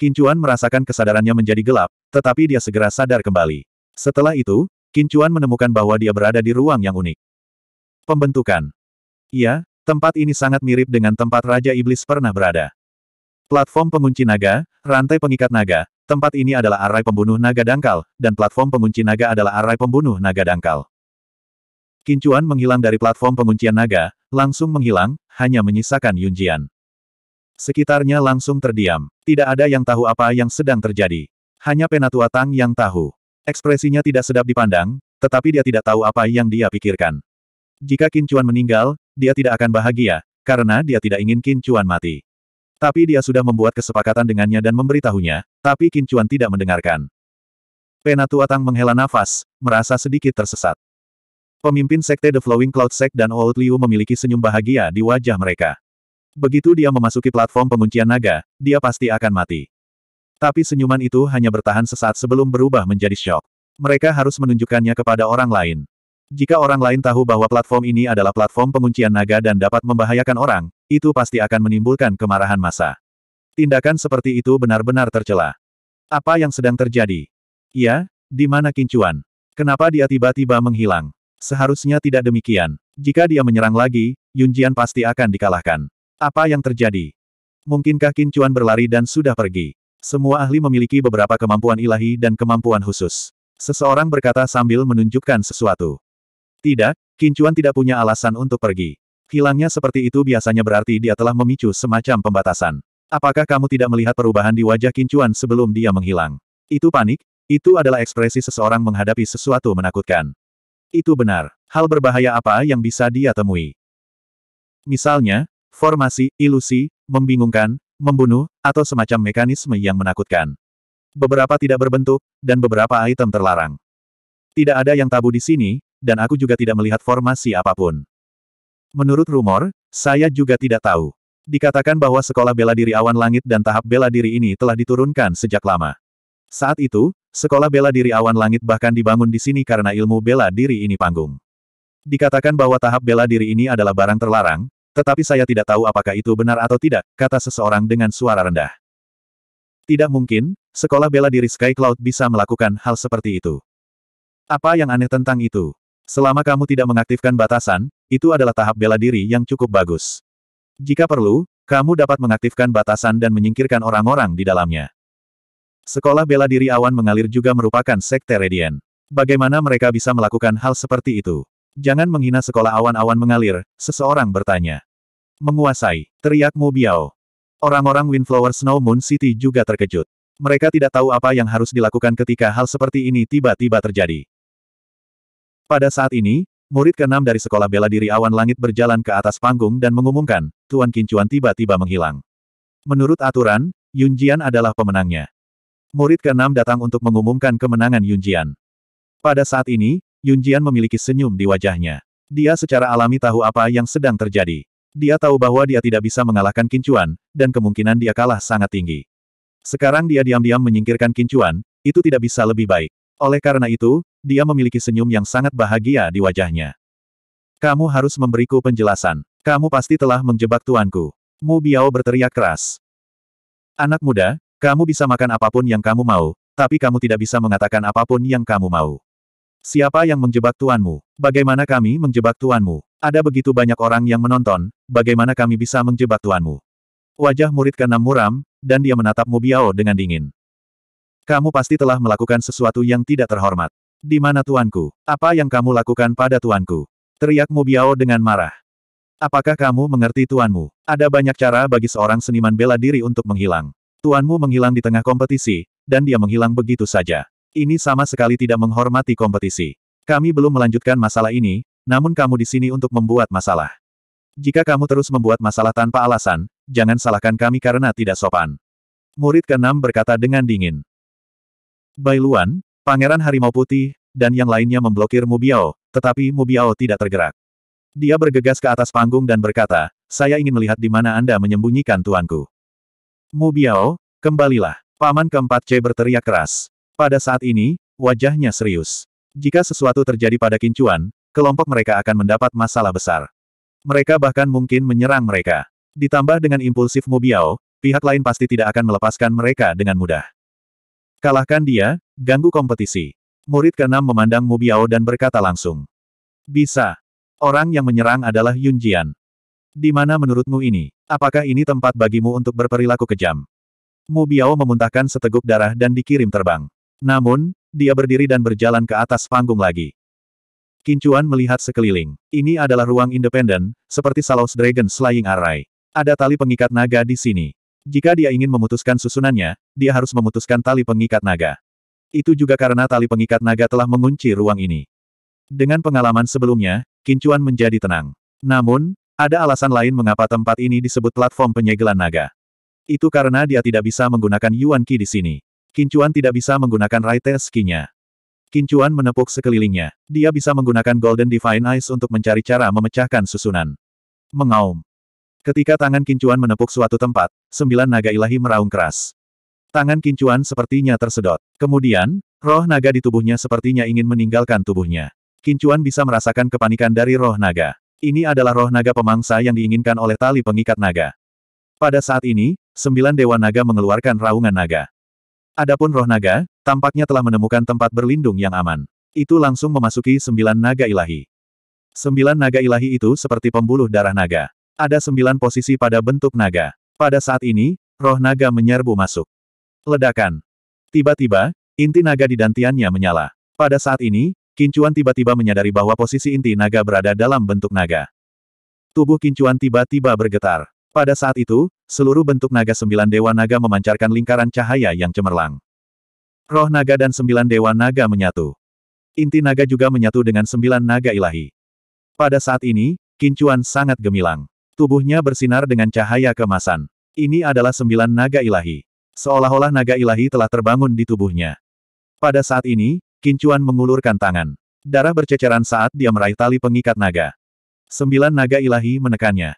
S1: Kincuan merasakan kesadarannya menjadi gelap, tetapi dia segera sadar kembali. Setelah itu, Kincuan menemukan bahwa dia berada di ruang yang unik. Pembentukan. Iya, tempat ini sangat mirip dengan tempat Raja Iblis pernah berada. Platform pengunci naga, rantai pengikat naga, tempat ini adalah arai pembunuh naga dangkal, dan platform pengunci naga adalah arai pembunuh naga dangkal. Kincuan menghilang dari platform penguncian naga, langsung menghilang, hanya menyisakan Yunjian. Sekitarnya langsung terdiam. Tidak ada yang tahu apa yang sedang terjadi. Hanya Penatua Tang yang tahu. Ekspresinya tidak sedap dipandang, tetapi dia tidak tahu apa yang dia pikirkan. Jika Qin Chuan meninggal, dia tidak akan bahagia, karena dia tidak ingin Qin Chuan mati. Tapi dia sudah membuat kesepakatan dengannya dan memberitahunya, tapi Qin Chuan tidak mendengarkan. Penatua Tang menghela nafas, merasa sedikit tersesat. Pemimpin Sekte The Flowing Cloud Sect dan Old Liu memiliki senyum bahagia di wajah mereka. Begitu dia memasuki platform penguncian naga, dia pasti akan mati. Tapi senyuman itu hanya bertahan sesaat sebelum berubah menjadi shock. Mereka harus menunjukkannya kepada orang lain. Jika orang lain tahu bahwa platform ini adalah platform penguncian naga dan dapat membahayakan orang, itu pasti akan menimbulkan kemarahan massa. Tindakan seperti itu benar-benar tercela. Apa yang sedang terjadi? Ya, di mana kincuan? Kenapa dia tiba-tiba menghilang? Seharusnya tidak demikian. Jika dia menyerang lagi, Yunjian pasti akan dikalahkan. Apa yang terjadi? Mungkinkah Kincuan berlari dan sudah pergi? Semua ahli memiliki beberapa kemampuan ilahi dan kemampuan khusus. Seseorang berkata sambil menunjukkan sesuatu. Tidak, Kincuan tidak punya alasan untuk pergi. Hilangnya seperti itu biasanya berarti dia telah memicu semacam pembatasan. Apakah kamu tidak melihat perubahan di wajah Kincuan sebelum dia menghilang? Itu panik, itu adalah ekspresi seseorang menghadapi sesuatu menakutkan. Itu benar. Hal berbahaya apa yang bisa dia temui? Misalnya, formasi, ilusi, membingungkan, membunuh, atau semacam mekanisme yang menakutkan. Beberapa tidak berbentuk, dan beberapa item terlarang. Tidak ada yang tabu di sini, dan aku juga tidak melihat formasi apapun. Menurut rumor, saya juga tidak tahu. Dikatakan bahwa sekolah bela diri awan langit dan tahap bela diri ini telah diturunkan sejak lama. Saat itu, sekolah bela diri awan langit bahkan dibangun di sini karena ilmu bela diri ini panggung. Dikatakan bahwa tahap bela diri ini adalah barang terlarang, tetapi saya tidak tahu apakah itu benar atau tidak, kata seseorang dengan suara rendah. Tidak mungkin, sekolah bela diri Sky Cloud bisa melakukan hal seperti itu. Apa yang aneh tentang itu? Selama kamu tidak mengaktifkan batasan, itu adalah tahap bela diri yang cukup bagus. Jika perlu, kamu dapat mengaktifkan batasan dan menyingkirkan orang-orang di dalamnya. Sekolah bela diri awan mengalir juga merupakan sekte Radian. Bagaimana mereka bisa melakukan hal seperti itu? Jangan menghina sekolah awan-awan mengalir, seseorang bertanya. Menguasai, teriak Mu Biao. Orang-orang Windflower Snow Moon City juga terkejut. Mereka tidak tahu apa yang harus dilakukan ketika hal seperti ini tiba-tiba terjadi. Pada saat ini, murid keenam dari sekolah bela diri awan langit berjalan ke atas panggung dan mengumumkan, Tuan Kincuan tiba-tiba menghilang. Menurut aturan, Yunjian adalah pemenangnya. Murid keenam datang untuk mengumumkan kemenangan Yunjian. Pada saat ini, Yunjian memiliki senyum di wajahnya. Dia secara alami tahu apa yang sedang terjadi. Dia tahu bahwa dia tidak bisa mengalahkan Kincuan, dan kemungkinan dia kalah sangat tinggi. Sekarang dia diam-diam menyingkirkan Kincuan, itu tidak bisa lebih baik. Oleh karena itu, dia memiliki senyum yang sangat bahagia di wajahnya. Kamu harus memberiku penjelasan. Kamu pasti telah menjebak tuanku. Mu Biao berteriak keras. Anak muda, kamu bisa makan apapun yang kamu mau, tapi kamu tidak bisa mengatakan apapun yang kamu mau. Siapa yang menjebak tuanmu? Bagaimana kami menjebak tuanmu? Ada begitu banyak orang yang menonton, bagaimana kami bisa menjebak tuanmu? Wajah murid keenam muram, dan dia menatap Mubiao dengan dingin. Kamu pasti telah melakukan sesuatu yang tidak terhormat. Di mana tuanku? Apa yang kamu lakukan pada tuanku? Teriak Mubiao dengan marah. Apakah kamu mengerti tuanmu? Ada banyak cara bagi seorang seniman bela diri untuk menghilang. Tuanmu menghilang di tengah kompetisi, dan dia menghilang begitu saja. Ini sama sekali tidak menghormati kompetisi. Kami belum melanjutkan masalah ini, namun kamu di sini untuk membuat masalah. Jika kamu terus membuat masalah tanpa alasan, jangan salahkan kami karena tidak sopan. Murid keenam berkata dengan dingin. Bai Luan, Pangeran Harimau Putih, dan yang lainnya memblokir Mubiao, tetapi Mubiao tidak tergerak. Dia bergegas ke atas panggung dan berkata, saya ingin melihat di mana Anda menyembunyikan tuanku. Mubiao, kembalilah. Paman keempat C berteriak keras. Pada saat ini, wajahnya serius. Jika sesuatu terjadi pada Kincuan, kelompok mereka akan mendapat masalah besar. Mereka bahkan mungkin menyerang mereka. Ditambah dengan impulsif Mubiao, pihak lain pasti tidak akan melepaskan mereka dengan mudah. Kalahkan dia, ganggu kompetisi. Murid keenam memandang Mubiao dan berkata langsung. Bisa. Orang yang menyerang adalah Yunjian. Di mana menurutmu ini? Apakah ini tempat bagimu untuk berperilaku kejam? Mubiao memuntahkan seteguk darah dan dikirim terbang. Namun, dia berdiri dan berjalan ke atas panggung lagi. Kincuan melihat sekeliling. Ini adalah ruang independen, seperti Salos Dragon Slaying Array. Ada tali pengikat naga di sini. Jika dia ingin memutuskan susunannya, dia harus memutuskan tali pengikat naga. Itu juga karena tali pengikat naga telah mengunci ruang ini. Dengan pengalaman sebelumnya, Kincuan menjadi tenang. Namun, ada alasan lain mengapa tempat ini disebut platform penyegelan naga. Itu karena dia tidak bisa menggunakan Yuan Qi di sini. Kincuan tidak bisa menggunakan raite skinya. Kincuan menepuk sekelilingnya. Dia bisa menggunakan Golden Divine Eyes untuk mencari cara memecahkan susunan. Mengaum. Ketika tangan Kincuan menepuk suatu tempat, sembilan naga ilahi meraung keras. Tangan Kincuan sepertinya tersedot. Kemudian, roh naga di tubuhnya sepertinya ingin meninggalkan tubuhnya. Kincuan bisa merasakan kepanikan dari roh naga. Ini adalah roh naga pemangsa yang diinginkan oleh tali pengikat naga. Pada saat ini, sembilan dewa naga mengeluarkan raungan naga. Adapun roh naga, tampaknya telah menemukan tempat berlindung yang aman. Itu langsung memasuki sembilan naga ilahi. Sembilan naga ilahi itu seperti pembuluh darah naga. Ada sembilan posisi pada bentuk naga. Pada saat ini, roh naga menyerbu masuk. Ledakan. Tiba-tiba, inti naga di dantiannya menyala. Pada saat ini, Kincuan tiba-tiba menyadari bahwa posisi inti naga berada dalam bentuk naga. Tubuh Kincuan tiba-tiba bergetar. Pada saat itu, seluruh bentuk naga sembilan dewa naga memancarkan lingkaran cahaya yang cemerlang. Roh naga dan sembilan dewa naga menyatu. Inti naga juga menyatu dengan sembilan naga ilahi. Pada saat ini, Kincuan sangat gemilang. Tubuhnya bersinar dengan cahaya kemasan. Ini adalah sembilan naga ilahi. Seolah-olah naga ilahi telah terbangun di tubuhnya. Pada saat ini, Kincuan mengulurkan tangan. Darah berceceran saat dia meraih tali pengikat naga. Sembilan naga ilahi menekannya.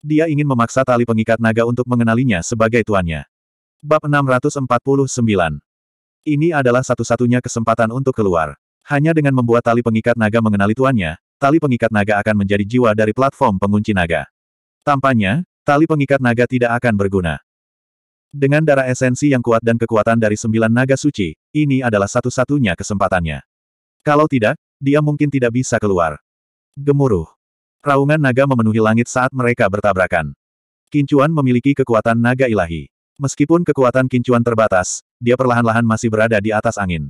S1: Dia ingin memaksa tali pengikat naga untuk mengenalinya sebagai tuannya. Bab 649 Ini adalah satu-satunya kesempatan untuk keluar. Hanya dengan membuat tali pengikat naga mengenali tuannya, tali pengikat naga akan menjadi jiwa dari platform pengunci naga. Tampaknya, tali pengikat naga tidak akan berguna. Dengan darah esensi yang kuat dan kekuatan dari sembilan naga suci, ini adalah satu-satunya kesempatannya. Kalau tidak, dia mungkin tidak bisa keluar. Gemuruh. Raungan naga memenuhi langit saat mereka bertabrakan. Kincuan memiliki kekuatan naga ilahi. Meskipun kekuatan kincuan terbatas, dia perlahan-lahan masih berada di atas angin.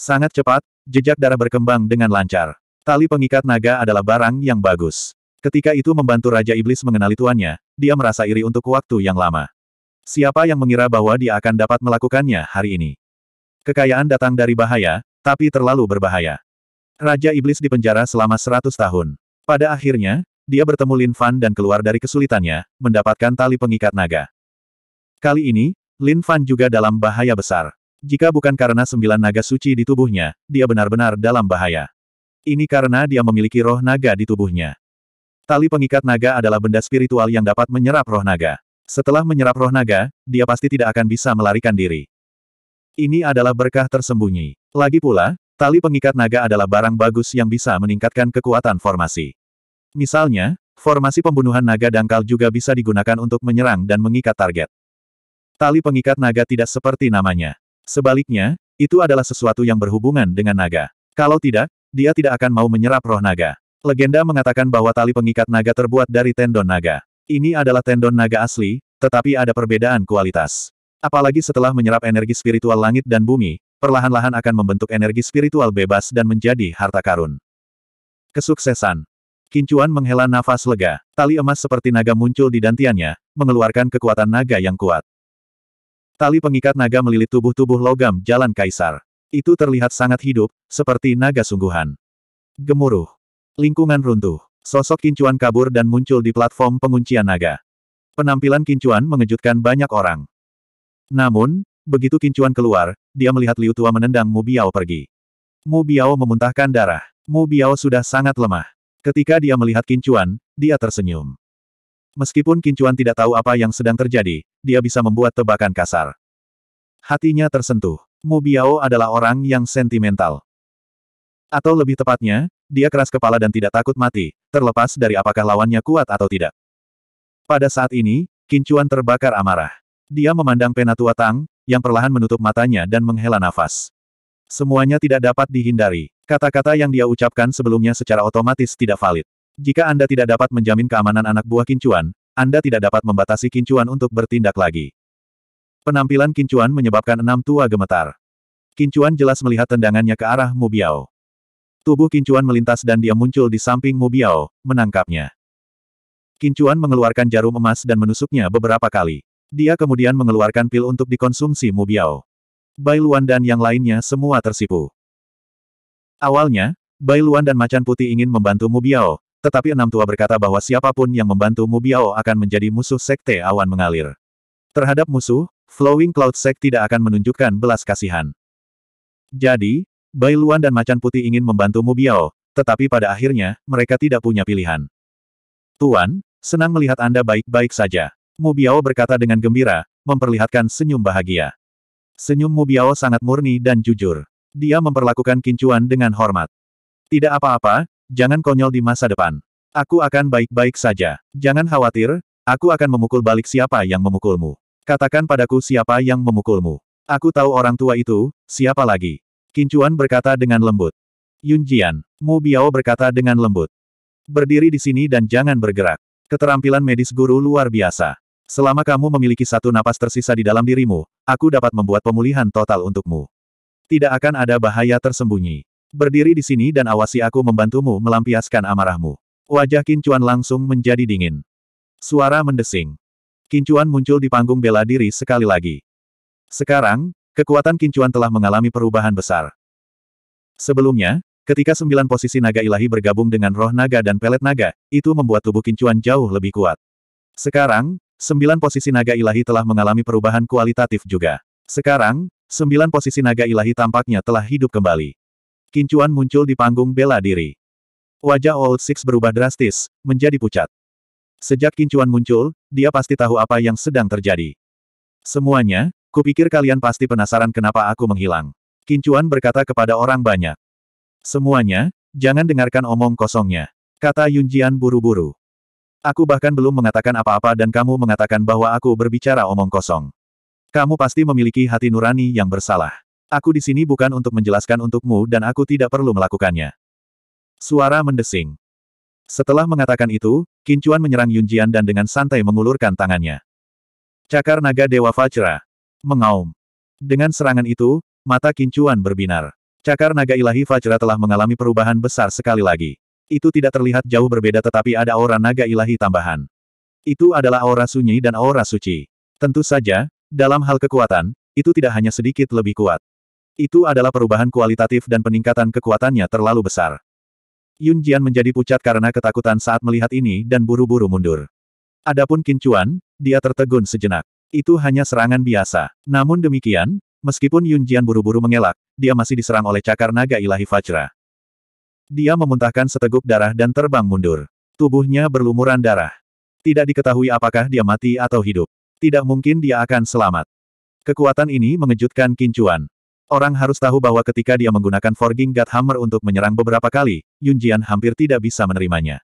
S1: Sangat cepat, jejak darah berkembang dengan lancar. Tali pengikat naga adalah barang yang bagus. Ketika itu membantu Raja Iblis mengenali tuannya, dia merasa iri untuk waktu yang lama. Siapa yang mengira bahwa dia akan dapat melakukannya hari ini? Kekayaan datang dari bahaya, tapi terlalu berbahaya. Raja Iblis dipenjara selama seratus tahun. Pada akhirnya, dia bertemu Lin Fan dan keluar dari kesulitannya, mendapatkan tali pengikat naga. Kali ini, Lin Fan juga dalam bahaya besar. Jika bukan karena sembilan naga suci di tubuhnya, dia benar-benar dalam bahaya. Ini karena dia memiliki roh naga di tubuhnya. Tali pengikat naga adalah benda spiritual yang dapat menyerap roh naga. Setelah menyerap roh naga, dia pasti tidak akan bisa melarikan diri. Ini adalah berkah tersembunyi. Lagi pula, Tali pengikat naga adalah barang bagus yang bisa meningkatkan kekuatan formasi. Misalnya, formasi pembunuhan naga dangkal juga bisa digunakan untuk menyerang dan mengikat target. Tali pengikat naga tidak seperti namanya. Sebaliknya, itu adalah sesuatu yang berhubungan dengan naga. Kalau tidak, dia tidak akan mau menyerap roh naga. Legenda mengatakan bahwa tali pengikat naga terbuat dari tendon naga. Ini adalah tendon naga asli, tetapi ada perbedaan kualitas. Apalagi setelah menyerap energi spiritual langit dan bumi, perlahan-lahan akan membentuk energi spiritual bebas dan menjadi harta karun. Kesuksesan. Kincuan menghela nafas lega, tali emas seperti naga muncul di dantiannya, mengeluarkan kekuatan naga yang kuat. Tali pengikat naga melilit tubuh-tubuh logam jalan kaisar. Itu terlihat sangat hidup, seperti naga sungguhan. Gemuruh. Lingkungan runtuh. Sosok Kincuan kabur dan muncul di platform penguncian naga. Penampilan Kincuan mengejutkan banyak orang. Namun, Begitu kincuan keluar, dia melihat Liu Tua menendang Mu Biao pergi. Mu Biao memuntahkan darah. Mu Biao sudah sangat lemah. Ketika dia melihat kincuan, dia tersenyum. Meskipun kincuan tidak tahu apa yang sedang terjadi, dia bisa membuat tebakan kasar. Hatinya tersentuh. Mu Biao adalah orang yang sentimental. Atau lebih tepatnya, dia keras kepala dan tidak takut mati, terlepas dari apakah lawannya kuat atau tidak. Pada saat ini, kincuan terbakar amarah. Dia memandang penatua Tang, yang perlahan menutup matanya dan menghela nafas. Semuanya tidak dapat dihindari. Kata-kata yang dia ucapkan sebelumnya secara otomatis tidak valid. Jika Anda tidak dapat menjamin keamanan anak buah kincuan, Anda tidak dapat membatasi kincuan untuk bertindak lagi. Penampilan kincuan menyebabkan enam tua gemetar. Kincuan jelas melihat tendangannya ke arah Mubiao. Tubuh kincuan melintas dan dia muncul di samping Mubiao, menangkapnya. Kincuan mengeluarkan jarum emas dan menusuknya beberapa kali. Dia kemudian mengeluarkan pil untuk dikonsumsi Mubiao. Bai Luan dan yang lainnya semua tersipu. Awalnya, Bai Luan dan Macan Putih ingin membantu Mubiao, tetapi enam tua berkata bahwa siapapun yang membantu Mubiao akan menjadi musuh sekte awan mengalir. Terhadap musuh, Flowing Cloud Sect tidak akan menunjukkan belas kasihan. Jadi, Bai Luan dan Macan Putih ingin membantu Mubiao, tetapi pada akhirnya, mereka tidak punya pilihan. Tuan, senang melihat Anda baik-baik saja. Mubiao berkata dengan gembira, memperlihatkan senyum bahagia. Senyum Mubiao sangat murni dan jujur. Dia memperlakukan Kincuan dengan hormat. Tidak apa-apa, jangan konyol di masa depan. Aku akan baik-baik saja. Jangan khawatir, aku akan memukul balik siapa yang memukulmu. Katakan padaku siapa yang memukulmu. Aku tahu orang tua itu, siapa lagi. Kincuan berkata dengan lembut. Yunjian, Mu Biao berkata dengan lembut. Berdiri di sini dan jangan bergerak. Keterampilan medis guru luar biasa. Selama kamu memiliki satu napas tersisa di dalam dirimu, aku dapat membuat pemulihan total untukmu. Tidak akan ada bahaya tersembunyi. Berdiri di sini dan awasi aku membantumu melampiaskan amarahmu. Wajah Kincuan langsung menjadi dingin. Suara mendesing. Kincuan muncul di panggung bela diri sekali lagi. Sekarang, kekuatan Kincuan telah mengalami perubahan besar. Sebelumnya, ketika sembilan posisi naga ilahi bergabung dengan roh naga dan pelet naga, itu membuat tubuh Kincuan jauh lebih kuat. Sekarang, Sembilan posisi naga ilahi telah mengalami perubahan kualitatif juga. Sekarang, sembilan posisi naga ilahi tampaknya telah hidup kembali. Kincuan muncul di panggung bela diri. Wajah Old Six berubah drastis, menjadi pucat. Sejak Kincuan muncul, dia pasti tahu apa yang sedang terjadi. Semuanya, kupikir kalian pasti penasaran kenapa aku menghilang. Kincuan berkata kepada orang banyak. Semuanya, jangan dengarkan omong kosongnya. Kata Yunjian buru-buru. Aku bahkan belum mengatakan apa-apa dan kamu mengatakan bahwa aku berbicara omong kosong. Kamu pasti memiliki hati nurani yang bersalah. Aku di sini bukan untuk menjelaskan untukmu dan aku tidak perlu melakukannya. Suara mendesing. Setelah mengatakan itu, Kincuan menyerang Yunjian dan dengan santai mengulurkan tangannya. Cakar naga Dewa Fajra. Mengaum. Dengan serangan itu, mata Kincuan berbinar. Cakar naga ilahi Fajra telah mengalami perubahan besar sekali lagi. Itu tidak terlihat jauh berbeda tetapi ada aura naga ilahi tambahan. Itu adalah aura sunyi dan aura suci. Tentu saja, dalam hal kekuatan, itu tidak hanya sedikit lebih kuat. Itu adalah perubahan kualitatif dan peningkatan kekuatannya terlalu besar. Yun Jian menjadi pucat karena ketakutan saat melihat ini dan buru-buru mundur. Adapun Qin Chuan, dia tertegun sejenak. Itu hanya serangan biasa. Namun demikian, meskipun Yun Jian buru-buru mengelak, dia masih diserang oleh cakar naga ilahi Fajra. Dia memuntahkan seteguk darah dan terbang mundur. Tubuhnya berlumuran darah. Tidak diketahui apakah dia mati atau hidup. Tidak mungkin dia akan selamat. Kekuatan ini mengejutkan Kincuan. Orang harus tahu bahwa ketika dia menggunakan Forging God Hammer untuk menyerang beberapa kali, Yunjian hampir tidak bisa menerimanya.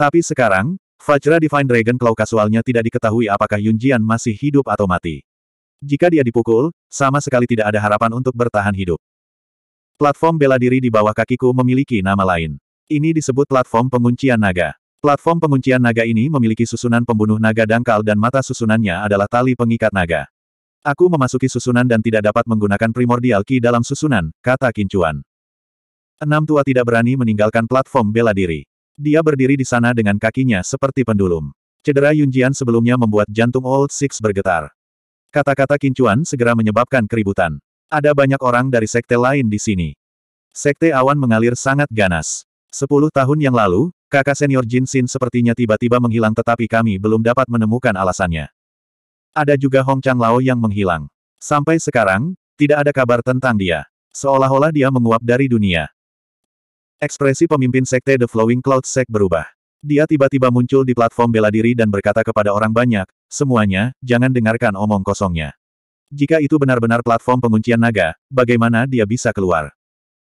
S1: Tapi sekarang, Fajra Divine Dragon Claw kasualnya tidak diketahui apakah Yunjian masih hidup atau mati. Jika dia dipukul, sama sekali tidak ada harapan untuk bertahan hidup. Platform bela diri di bawah kakiku memiliki nama lain. Ini disebut platform penguncian naga. Platform penguncian naga ini memiliki susunan pembunuh naga dangkal dan mata susunannya adalah tali pengikat naga. Aku memasuki susunan dan tidak dapat menggunakan primordial ki dalam susunan, kata Kincuan. Enam tua tidak berani meninggalkan platform bela diri. Dia berdiri di sana dengan kakinya seperti pendulum. Cedera Yunjian sebelumnya membuat jantung Old Six bergetar. Kata-kata Kincuan segera menyebabkan keributan. Ada banyak orang dari sekte lain di sini. Sekte awan mengalir sangat ganas. Sepuluh tahun yang lalu, kakak senior Jin Xin sepertinya tiba-tiba menghilang tetapi kami belum dapat menemukan alasannya. Ada juga Hong Chang Lao yang menghilang. Sampai sekarang, tidak ada kabar tentang dia. Seolah-olah dia menguap dari dunia. Ekspresi pemimpin sekte The Flowing Cloud Sect berubah. Dia tiba-tiba muncul di platform bela diri dan berkata kepada orang banyak, semuanya, jangan dengarkan omong kosongnya. Jika itu benar-benar platform penguncian naga, bagaimana dia bisa keluar?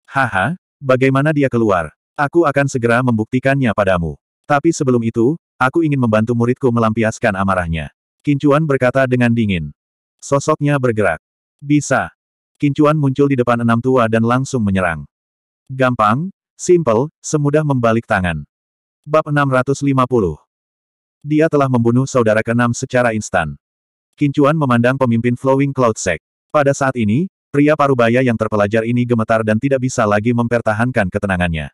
S1: Haha, bagaimana dia keluar? Aku akan segera membuktikannya padamu. Tapi sebelum itu, aku ingin membantu muridku melampiaskan amarahnya. Kincuan berkata dengan dingin. Sosoknya bergerak. Bisa. Kincuan muncul di depan enam tua dan langsung menyerang. Gampang, simple, semudah membalik tangan. Bab 650. Dia telah membunuh saudara keenam secara instan. Kincuan memandang pemimpin Flowing Cloud Sect. Pada saat ini, pria parubaya yang terpelajar ini gemetar dan tidak bisa lagi mempertahankan ketenangannya.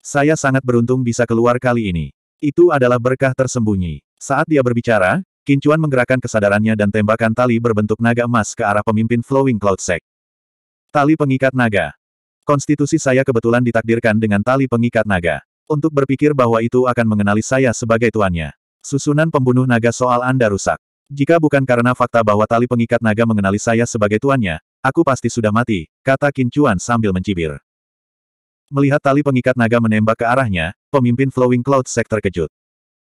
S1: Saya sangat beruntung bisa keluar kali ini. Itu adalah berkah tersembunyi. Saat dia berbicara, Kincuan menggerakkan kesadarannya dan tembakan tali berbentuk naga emas ke arah pemimpin Flowing Cloud Sect. Tali pengikat naga. Konstitusi saya kebetulan ditakdirkan dengan tali pengikat naga. Untuk berpikir bahwa itu akan mengenali saya sebagai tuannya. Susunan pembunuh naga soal Anda rusak. Jika bukan karena fakta bahwa tali pengikat naga mengenali saya sebagai tuannya, aku pasti sudah mati, kata Kincuan sambil mencibir. Melihat tali pengikat naga menembak ke arahnya, pemimpin Flowing Cloud Sect terkejut.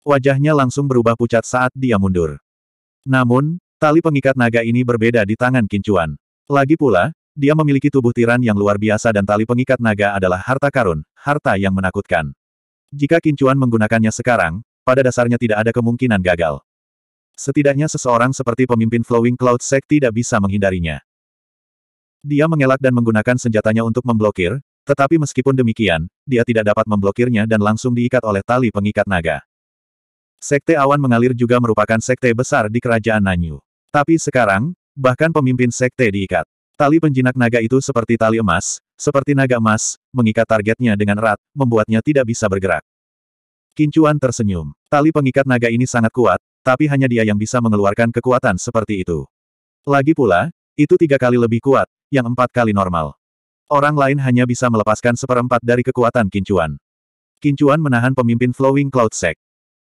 S1: Wajahnya langsung berubah pucat saat dia mundur. Namun, tali pengikat naga ini berbeda di tangan Kincuan. Lagi pula, dia memiliki tubuh tiran yang luar biasa dan tali pengikat naga adalah harta karun, harta yang menakutkan. Jika Kincuan menggunakannya sekarang, pada dasarnya tidak ada kemungkinan gagal. Setidaknya seseorang seperti pemimpin Flowing Cloud Sect tidak bisa menghindarinya. Dia mengelak dan menggunakan senjatanya untuk memblokir, tetapi meskipun demikian, dia tidak dapat memblokirnya dan langsung diikat oleh tali pengikat naga. Sekte Awan Mengalir juga merupakan sekte besar di kerajaan Nanyu. Tapi sekarang, bahkan pemimpin sekte diikat. Tali penjinak naga itu seperti tali emas, seperti naga emas, mengikat targetnya dengan erat, membuatnya tidak bisa bergerak. Kincuan tersenyum. Tali pengikat naga ini sangat kuat, tapi hanya dia yang bisa mengeluarkan kekuatan seperti itu. Lagi pula, itu tiga kali lebih kuat, yang empat kali normal. Orang lain hanya bisa melepaskan seperempat dari kekuatan Kincuan. Kincuan menahan pemimpin Flowing Cloud Sect.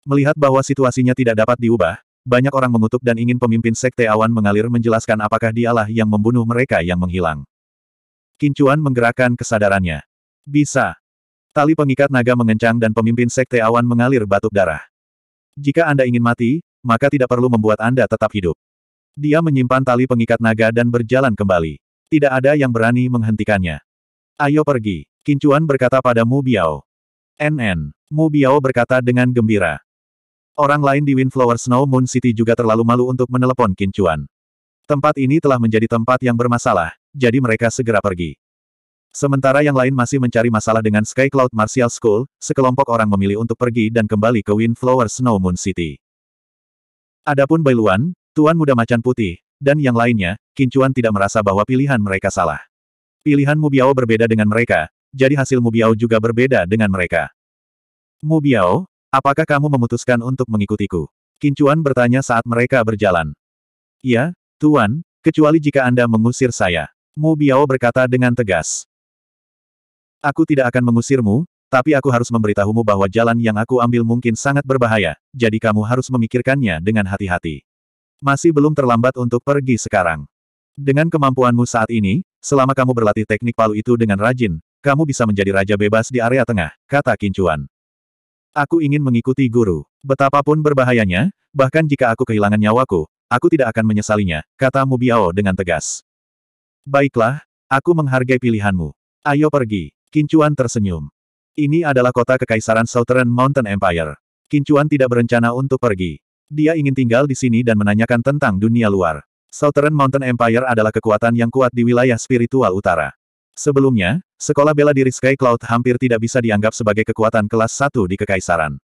S1: Melihat bahwa situasinya tidak dapat diubah, banyak orang mengutuk dan ingin pemimpin Sekte Awan mengalir menjelaskan apakah dialah yang membunuh mereka yang menghilang. Kincuan menggerakkan kesadarannya. Bisa. Tali pengikat naga mengencang dan pemimpin Sekte Awan mengalir batuk darah. Jika Anda ingin mati, maka tidak perlu membuat Anda tetap hidup. Dia menyimpan tali pengikat naga dan berjalan kembali. Tidak ada yang berani menghentikannya. Ayo pergi, Kincuan berkata pada Mu Biao. NN, Mu Biao berkata dengan gembira. Orang lain di Windflower Snow Moon City juga terlalu malu untuk menelepon Kincuan. Tempat ini telah menjadi tempat yang bermasalah, jadi mereka segera pergi. Sementara yang lain masih mencari masalah dengan Sky Cloud Martial School, sekelompok orang memilih untuk pergi dan kembali ke Windflower Snow Moon City. Adapun Bai Tuan Muda Macan Putih, dan yang lainnya, Kincuan tidak merasa bahwa pilihan mereka salah. Pilihan Mubiao berbeda dengan mereka, jadi hasil Mubiao juga berbeda dengan mereka. Mubiao, apakah kamu memutuskan untuk mengikutiku? Kincuan bertanya saat mereka berjalan. Ya, Tuan, kecuali jika Anda mengusir saya. Mubiao berkata dengan tegas. Aku tidak akan mengusirmu, tapi aku harus memberitahumu bahwa jalan yang aku ambil mungkin sangat berbahaya, jadi kamu harus memikirkannya dengan hati-hati. Masih belum terlambat untuk pergi sekarang. Dengan kemampuanmu saat ini, selama kamu berlatih teknik palu itu dengan rajin, kamu bisa menjadi raja bebas di area tengah, kata Kincuan. Aku ingin mengikuti guru. Betapapun berbahayanya, bahkan jika aku kehilangan nyawaku, aku tidak akan menyesalinya, kata Mubiao dengan tegas. Baiklah, aku menghargai pilihanmu. Ayo pergi. Kincuan tersenyum. Ini adalah kota kekaisaran Southern Mountain Empire. Kincuan tidak berencana untuk pergi. Dia ingin tinggal di sini dan menanyakan tentang dunia luar. Southern Mountain Empire adalah kekuatan yang kuat di wilayah spiritual utara. Sebelumnya, sekolah bela diri Sky Cloud hampir tidak bisa dianggap sebagai kekuatan kelas 1 di kekaisaran.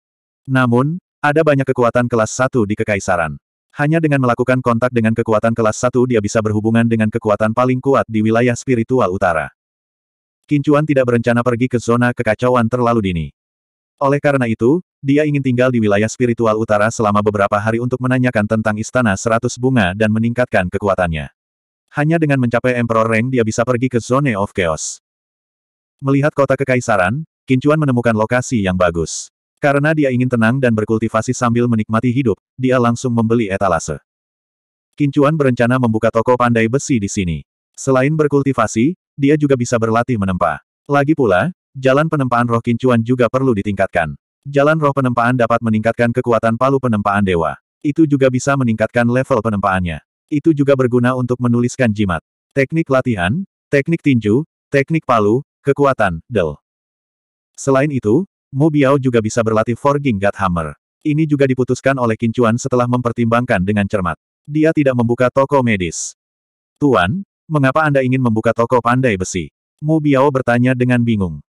S1: Namun, ada banyak kekuatan kelas 1 di kekaisaran. Hanya dengan melakukan kontak dengan kekuatan kelas 1 dia bisa berhubungan dengan kekuatan paling kuat di wilayah spiritual utara. Kincuan tidak berencana pergi ke zona kekacauan terlalu dini. Oleh karena itu, dia ingin tinggal di wilayah spiritual utara selama beberapa hari untuk menanyakan tentang Istana Seratus Bunga dan meningkatkan kekuatannya. Hanya dengan mencapai Emperor Reng dia bisa pergi ke Zone of Chaos. Melihat kota kekaisaran, Kincuan menemukan lokasi yang bagus. Karena dia ingin tenang dan berkultivasi sambil menikmati hidup, dia langsung membeli etalase. Kincuan berencana membuka toko pandai besi di sini. Selain berkultivasi, dia juga bisa berlatih menempa. Lagi pula, jalan penempaan roh kincuan juga perlu ditingkatkan. Jalan roh penempaan dapat meningkatkan kekuatan palu penempaan dewa. Itu juga bisa meningkatkan level penempaannya. Itu juga berguna untuk menuliskan jimat. Teknik latihan, teknik tinju, teknik palu, kekuatan, del. Selain itu, Mu Biao juga bisa berlatih Forging God Hammer. Ini juga diputuskan oleh Kincuan setelah mempertimbangkan dengan cermat. Dia tidak membuka toko medis. Tuan, Mengapa Anda ingin membuka toko pandai besi? Mu Biao bertanya dengan bingung.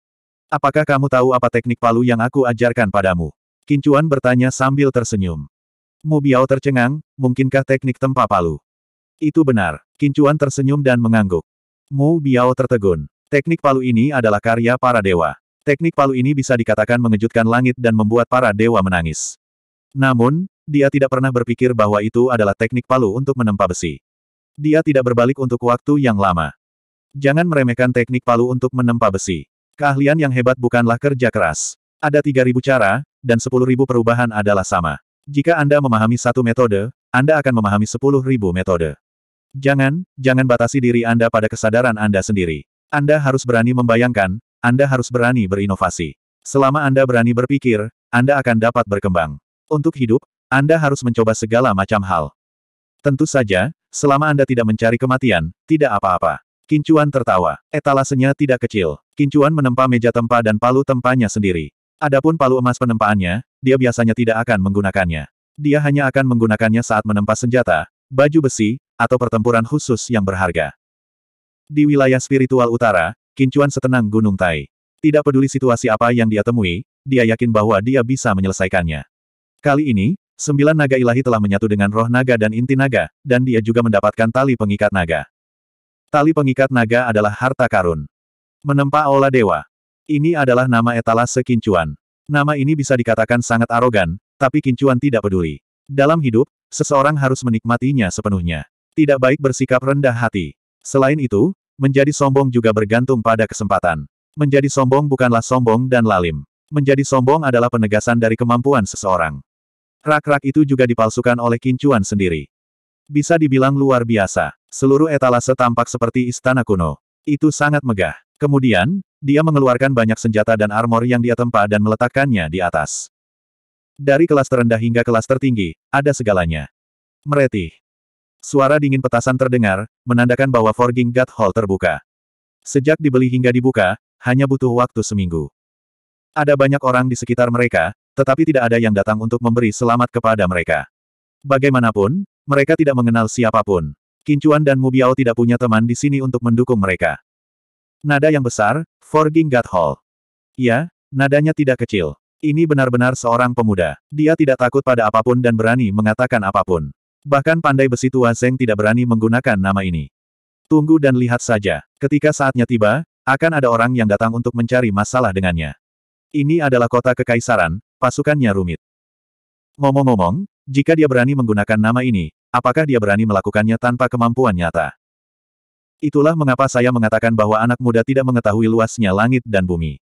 S1: Apakah kamu tahu apa teknik palu yang aku ajarkan padamu? Kincuan bertanya sambil tersenyum. Mu Biao tercengang, mungkinkah teknik tempa palu? Itu benar. Kincuan tersenyum dan mengangguk. Mu Biao tertegun. Teknik palu ini adalah karya para dewa. Teknik palu ini bisa dikatakan mengejutkan langit dan membuat para dewa menangis. Namun, dia tidak pernah berpikir bahwa itu adalah teknik palu untuk menempa besi. Dia tidak berbalik untuk waktu yang lama. Jangan meremehkan teknik palu untuk menempa besi. Keahlian yang hebat bukanlah kerja keras. Ada 3.000 cara, dan 10.000 perubahan adalah sama. Jika Anda memahami satu metode, Anda akan memahami 10.000 metode. Jangan, jangan batasi diri Anda pada kesadaran Anda sendiri. Anda harus berani membayangkan, Anda harus berani berinovasi. Selama Anda berani berpikir, Anda akan dapat berkembang. Untuk hidup, Anda harus mencoba segala macam hal. Tentu saja, Selama Anda tidak mencari kematian, tidak apa-apa. Kincuan tertawa. Etalasenya tidak kecil. Kincuan menempa meja tempa dan palu tempanya sendiri. Adapun palu emas penempaannya, dia biasanya tidak akan menggunakannya. Dia hanya akan menggunakannya saat menempa senjata, baju besi, atau pertempuran khusus yang berharga. Di wilayah spiritual utara, Kincuan setenang Gunung Tai. Tidak peduli situasi apa yang dia temui, dia yakin bahwa dia bisa menyelesaikannya. Kali ini, Sembilan naga ilahi telah menyatu dengan roh naga dan inti naga, dan dia juga mendapatkan tali pengikat naga. Tali pengikat naga adalah harta karun. Menempa Aula Dewa. Ini adalah nama etalase Kincuan. Nama ini bisa dikatakan sangat arogan, tapi Kincuan tidak peduli. Dalam hidup, seseorang harus menikmatinya sepenuhnya. Tidak baik bersikap rendah hati. Selain itu, menjadi sombong juga bergantung pada kesempatan. Menjadi sombong bukanlah sombong dan lalim. Menjadi sombong adalah penegasan dari kemampuan seseorang. Rak-rak itu juga dipalsukan oleh Kincuan sendiri. Bisa dibilang luar biasa. Seluruh etalase tampak seperti istana kuno. Itu sangat megah. Kemudian, dia mengeluarkan banyak senjata dan armor yang dia tempa dan meletakkannya di atas. Dari kelas terendah hingga kelas tertinggi, ada segalanya. Meretih. Suara dingin petasan terdengar, menandakan bahwa Forging God Hall terbuka. Sejak dibeli hingga dibuka, hanya butuh waktu seminggu. Ada banyak orang di sekitar mereka, tetapi tidak ada yang datang untuk memberi selamat kepada mereka. Bagaimanapun, mereka tidak mengenal siapapun. Kincuan dan Mubiao tidak punya teman di sini untuk mendukung mereka. Nada yang besar, Forging God Hall. Ya, nadanya tidak kecil. Ini benar-benar seorang pemuda. Dia tidak takut pada apapun dan berani mengatakan apapun. Bahkan pandai besi tua Zeng tidak berani menggunakan nama ini. Tunggu dan lihat saja. Ketika saatnya tiba, akan ada orang yang datang untuk mencari masalah dengannya. Ini adalah kota kekaisaran, Pasukannya rumit. Ngomong-ngomong, jika dia berani menggunakan nama ini, apakah dia berani melakukannya tanpa kemampuan nyata? Itulah mengapa saya mengatakan bahwa anak muda tidak mengetahui luasnya langit dan bumi.